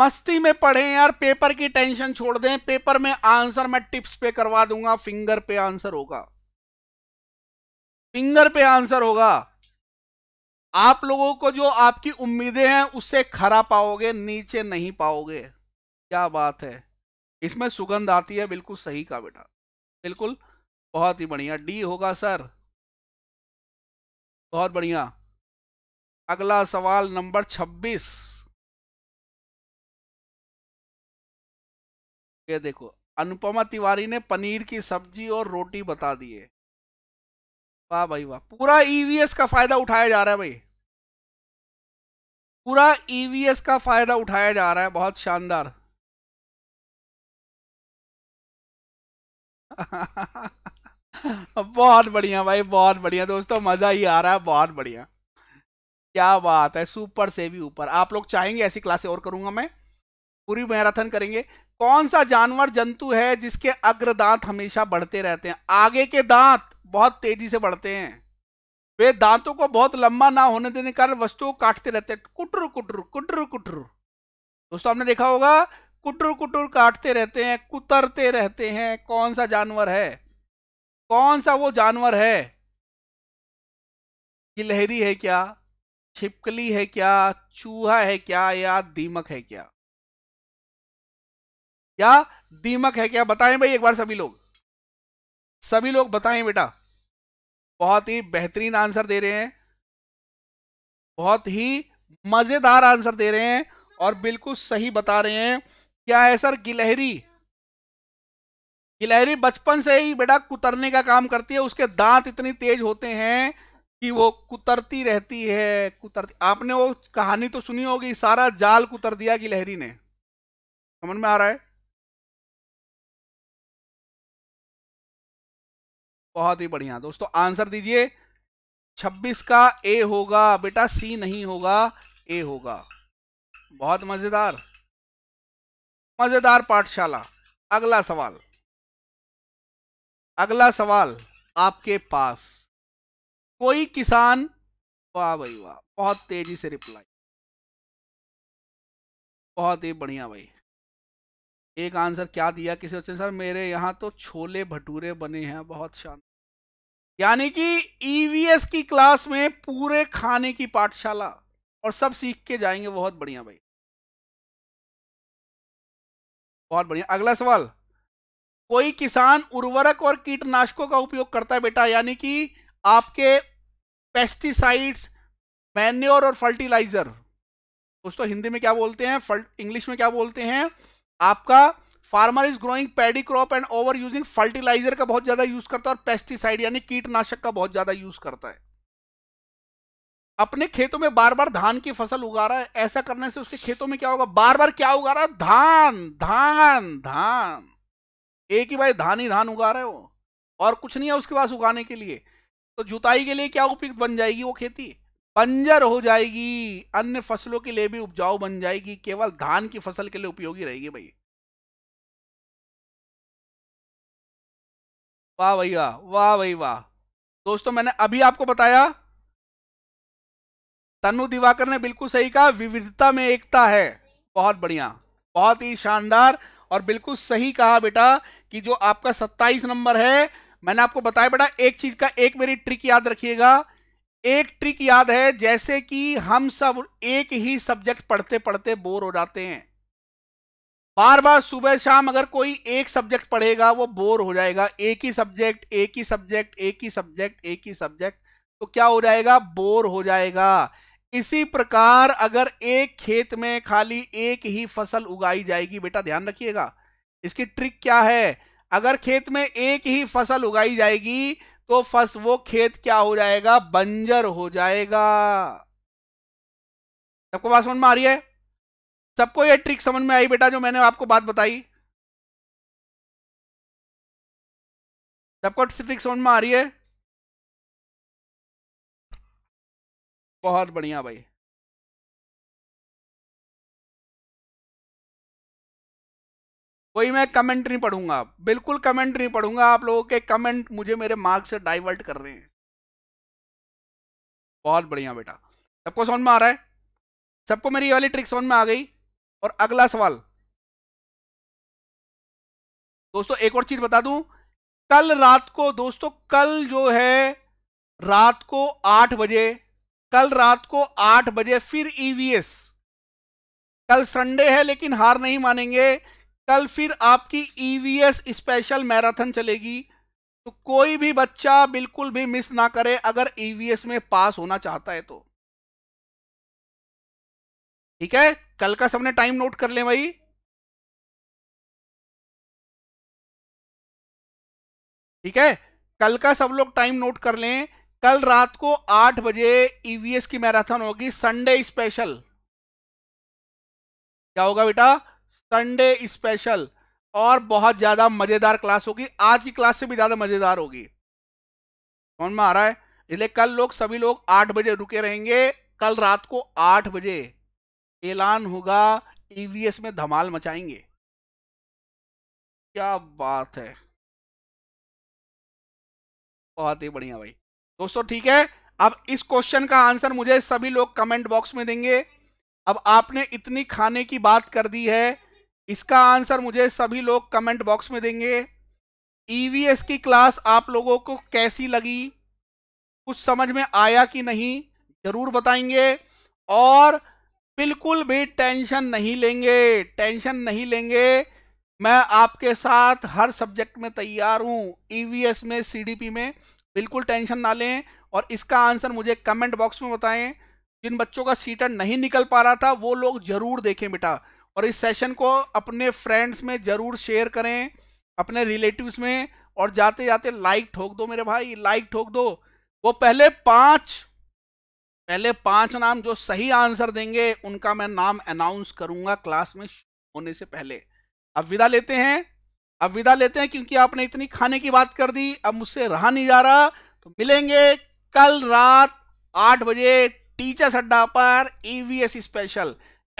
S1: मस्ती में पढ़े
S2: यार पेपर की टेंशन छोड़ दें पेपर में आंसर मैं टिप्स पे करवा दूंगा फिंगर पे आंसर होगा फिंगर पे आंसर होगा आप लोगों को जो आपकी उम्मीदें हैं उससे खरा पाओगे नीचे नहीं पाओगे क्या बात है इसमें सुगंध आती है बिल्कुल सही का बेटा बिल्कुल
S1: बहुत ही बढ़िया डी होगा सर बहुत बढ़िया अगला सवाल नंबर 26
S2: ये देखो अनुपमा तिवारी ने पनीर की सब्जी और रोटी बता दिए वाह भाई वाह पूरा ईवीएस e का फायदा उठाया जा रहा है भाई
S1: पूरा ईवीएस e का फायदा उठाया जा रहा है बहुत शानदार बहुत बढ़िया भाई बहुत बढ़िया दोस्तों मजा ही आ रहा है बहुत बढ़िया
S2: क्या बात है सुपर से भी ऊपर आप लोग चाहेंगे ऐसी क्लासे और करूंगा मैं पूरी मैराथन करेंगे कौन सा जानवर जंतु है जिसके अग्र दांत हमेशा बढ़ते रहते हैं आगे के दांत बहुत तेजी से बढ़ते हैं वे दांतों को बहुत लंबा ना होने देने के कारण वस्तुओं काटते रहते हैं कुटर कुटर कुटर कुटर दोस्तों आपने देखा होगा कुटर कुटुर काटते रहते हैं कुतरते रहते हैं कौन सा जानवर है कौन सा वो जानवर है गिलहरी है क्या छिपकली है क्या चूहा है क्या या दीमक है क्या
S1: क्या दीमक है क्या बताएं भाई एक बार सभी लोग सभी लोग बताएं बेटा बहुत ही बेहतरीन आंसर दे रहे हैं
S2: बहुत ही मजेदार आंसर दे रहे हैं और बिल्कुल सही बता रहे हैं क्या है सर गिलहरी गिलहरी बचपन से ही बेटा कुतरने का काम करती है उसके दांत इतनी तेज होते हैं कि वो कुतरती रहती है
S1: कुतरती आपने वो कहानी तो सुनी होगी सारा जाल कुतर दिया गिलहरी ने समझ में आ रहा है बहुत ही बढ़िया दोस्तों आंसर दीजिए 26 का ए होगा बेटा सी नहीं होगा ए होगा बहुत मजेदार मजेदार पाठशाला अगला सवाल अगला सवाल आपके पास कोई किसान वाह भाई वाह बहुत तेजी से रिप्लाई बहुत ही बढ़िया भाई
S2: एक आंसर क्या दिया किसी सर मेरे यहाँ तो छोले भटूरे बने हैं बहुत शान यानी कि ईवीएस e की क्लास में पूरे खाने की पाठशाला
S1: और सब सीख के जाएंगे बहुत बढ़िया भाई बहुत बढ़िया अगला सवाल कोई किसान उर्वरक और कीटनाशकों का
S2: उपयोग करता है बेटा यानी कि आपके पेस्टिसाइड्स मैन्योर और फर्टिलाइजर दोस्तों हिंदी में क्या बोलते हैं इंग्लिश में क्या बोलते हैं आपका farmer is growing paddy crop and over using fertiliser का बहुत ज्यादा यूज करता है और पेस्टिसाइड यानी कीटनाशक का बहुत ज्यादा यूज करता है अपने खेतों में बार बार धान की फसल उगा रहा है ऐसा करने से उसके खेतों में क्या होगा बार बार क्या उगा रहा है धान धान धान एक ही भाई धान ही धान उगा रहे हो और कुछ नहीं है उसके पास उगाने के लिए तो जुताई के लिए क्या उपयुक्त बन जाएगी वो खेती बंजर हो जाएगी अन्य फसलों के लिए भी उपजाऊ बन जाएगी केवल धान की फसल के लिए उपयोगी रहेगी
S1: भाई वाह भाई वाह वाह भाई वाह दोस्तों मैंने अभी आपको बताया
S2: तनु दिवाकर ने बिल्कुल सही कहा विविधता में एकता है बहुत बढ़िया बहुत ही शानदार और बिल्कुल सही कहा बेटा कि जो आपका 27 नंबर है मैंने आपको बताया बेटा एक चीज का एक मेरी ट्रिक याद रखिएगा एक ट्रिक याद है जैसे कि हम सब एक ही सब्जेक्ट पढ़ते पढ़ते बोर हो जाते हैं बार बार सुबह शाम अगर कोई एक सब्जेक्ट पढ़ेगा वो बोर हो जाएगा एक ही सब्जेक्ट एक ही सब्जेक्ट एक ही सब्जेक्ट एक ही सब्जेक्ट तो क्या हो जाएगा बोर हो जाएगा इसी प्रकार अगर एक खेत में खाली एक ही फसल उगाई जाएगी बेटा ध्यान रखिएगा इसकी ट्रिक क्या है अगर खेत में एक ही फसल उगाई जाएगी तो फस वो खेत क्या हो जाएगा बंजर हो जाएगा
S1: सबको बात समझ में आ रही है सबको ये ट्रिक समझ में आई बेटा जो मैंने आपको बात बताई सबको ट्रिक समझ में आ रही है बहुत बढ़िया भाई कोई मैं कमेंट नहीं पढ़ूंगा बिल्कुल कमेंट नहीं पढ़ूंगा आप लोगों के कमेंट मुझे
S2: मेरे मार्क से डाइवर्ट कर रहे हैं बहुत बढ़िया बेटा सबको
S1: समझ में आ रहा है सबको मेरी ये वाली ट्रिक समझ में आ गई और अगला सवाल दोस्तों एक और चीज बता दूं कल रात को दोस्तों
S2: कल जो है रात को आठ बजे कल रात को आठ बजे फिर ईवीएस e कल संडे है लेकिन हार नहीं मानेंगे कल फिर आपकी ईवीएस स्पेशल मैराथन चलेगी तो कोई भी बच्चा बिल्कुल भी मिस ना करे अगर ईवीएस e में पास होना चाहता है तो
S1: ठीक है कल का सबने टाइम नोट कर ले भाई ठीक है कल का सब लोग टाइम नोट कर लें कल रात को आठ बजे ईवीएस e की मैराथन होगी
S2: संडे स्पेशल क्या होगा बेटा संडे स्पेशल और बहुत ज्यादा मजेदार क्लास होगी आज की क्लास से भी ज्यादा मजेदार होगी कौन में आ रहा है इसलिए कल लोग सभी लोग आठ बजे रुके रहेंगे कल
S1: रात को आठ बजे ऐलान होगा ईवीएस e में धमाल मचाएंगे क्या बात है बहुत ही बढ़िया भाई दोस्तों ठीक है अब इस क्वेश्चन का आंसर मुझे सभी लोग
S2: कमेंट बॉक्स में देंगे अब आपने इतनी खाने की बात कर दी है इसका आंसर मुझे सभी लोग कमेंट बॉक्स में देंगे ईवीएस e की क्लास आप लोगों को कैसी लगी कुछ समझ में आया कि नहीं जरूर बताएंगे और बिल्कुल भी टेंशन नहीं लेंगे टेंशन नहीं लेंगे मैं आपके साथ हर सब्जेक्ट में तैयार हूँ ईवीएस e में सीडीपी में बिल्कुल टेंशन ना लें और इसका आंसर मुझे कमेंट बॉक्स में बताएं जिन बच्चों का सीटर नहीं निकल पा रहा था वो लोग जरूर देखें बेटा और इस सेशन को अपने फ्रेंड्स में जरूर शेयर करें अपने रिलेटिव्स में और जाते जाते लाइक ठोक दो मेरे भाई लाइक ठोक दो वो पहले पाँच पहले पांच नाम जो सही आंसर देंगे उनका मैं नाम अनाउंस करूंगा क्लास में होने से पहले अब विदा लेते हैं अब विदा लेते हैं क्योंकि आपने इतनी खाने की बात कर दी अब मुझसे रहा नहीं जा रहा तो मिलेंगे कल रात आठ बजे टीचर्स अड्डा पर ईवीएस स्पेशल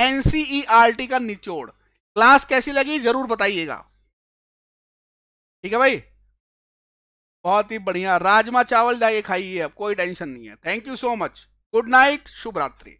S2: एनसीईआरटी का निचोड़ क्लास कैसी लगी जरूर बताइएगा ठीक है भाई बहुत ही
S1: बढ़िया राजमा चावल जाके खाइए अब कोई टेंशन नहीं है thank you so much Good night, Shubh Ratri.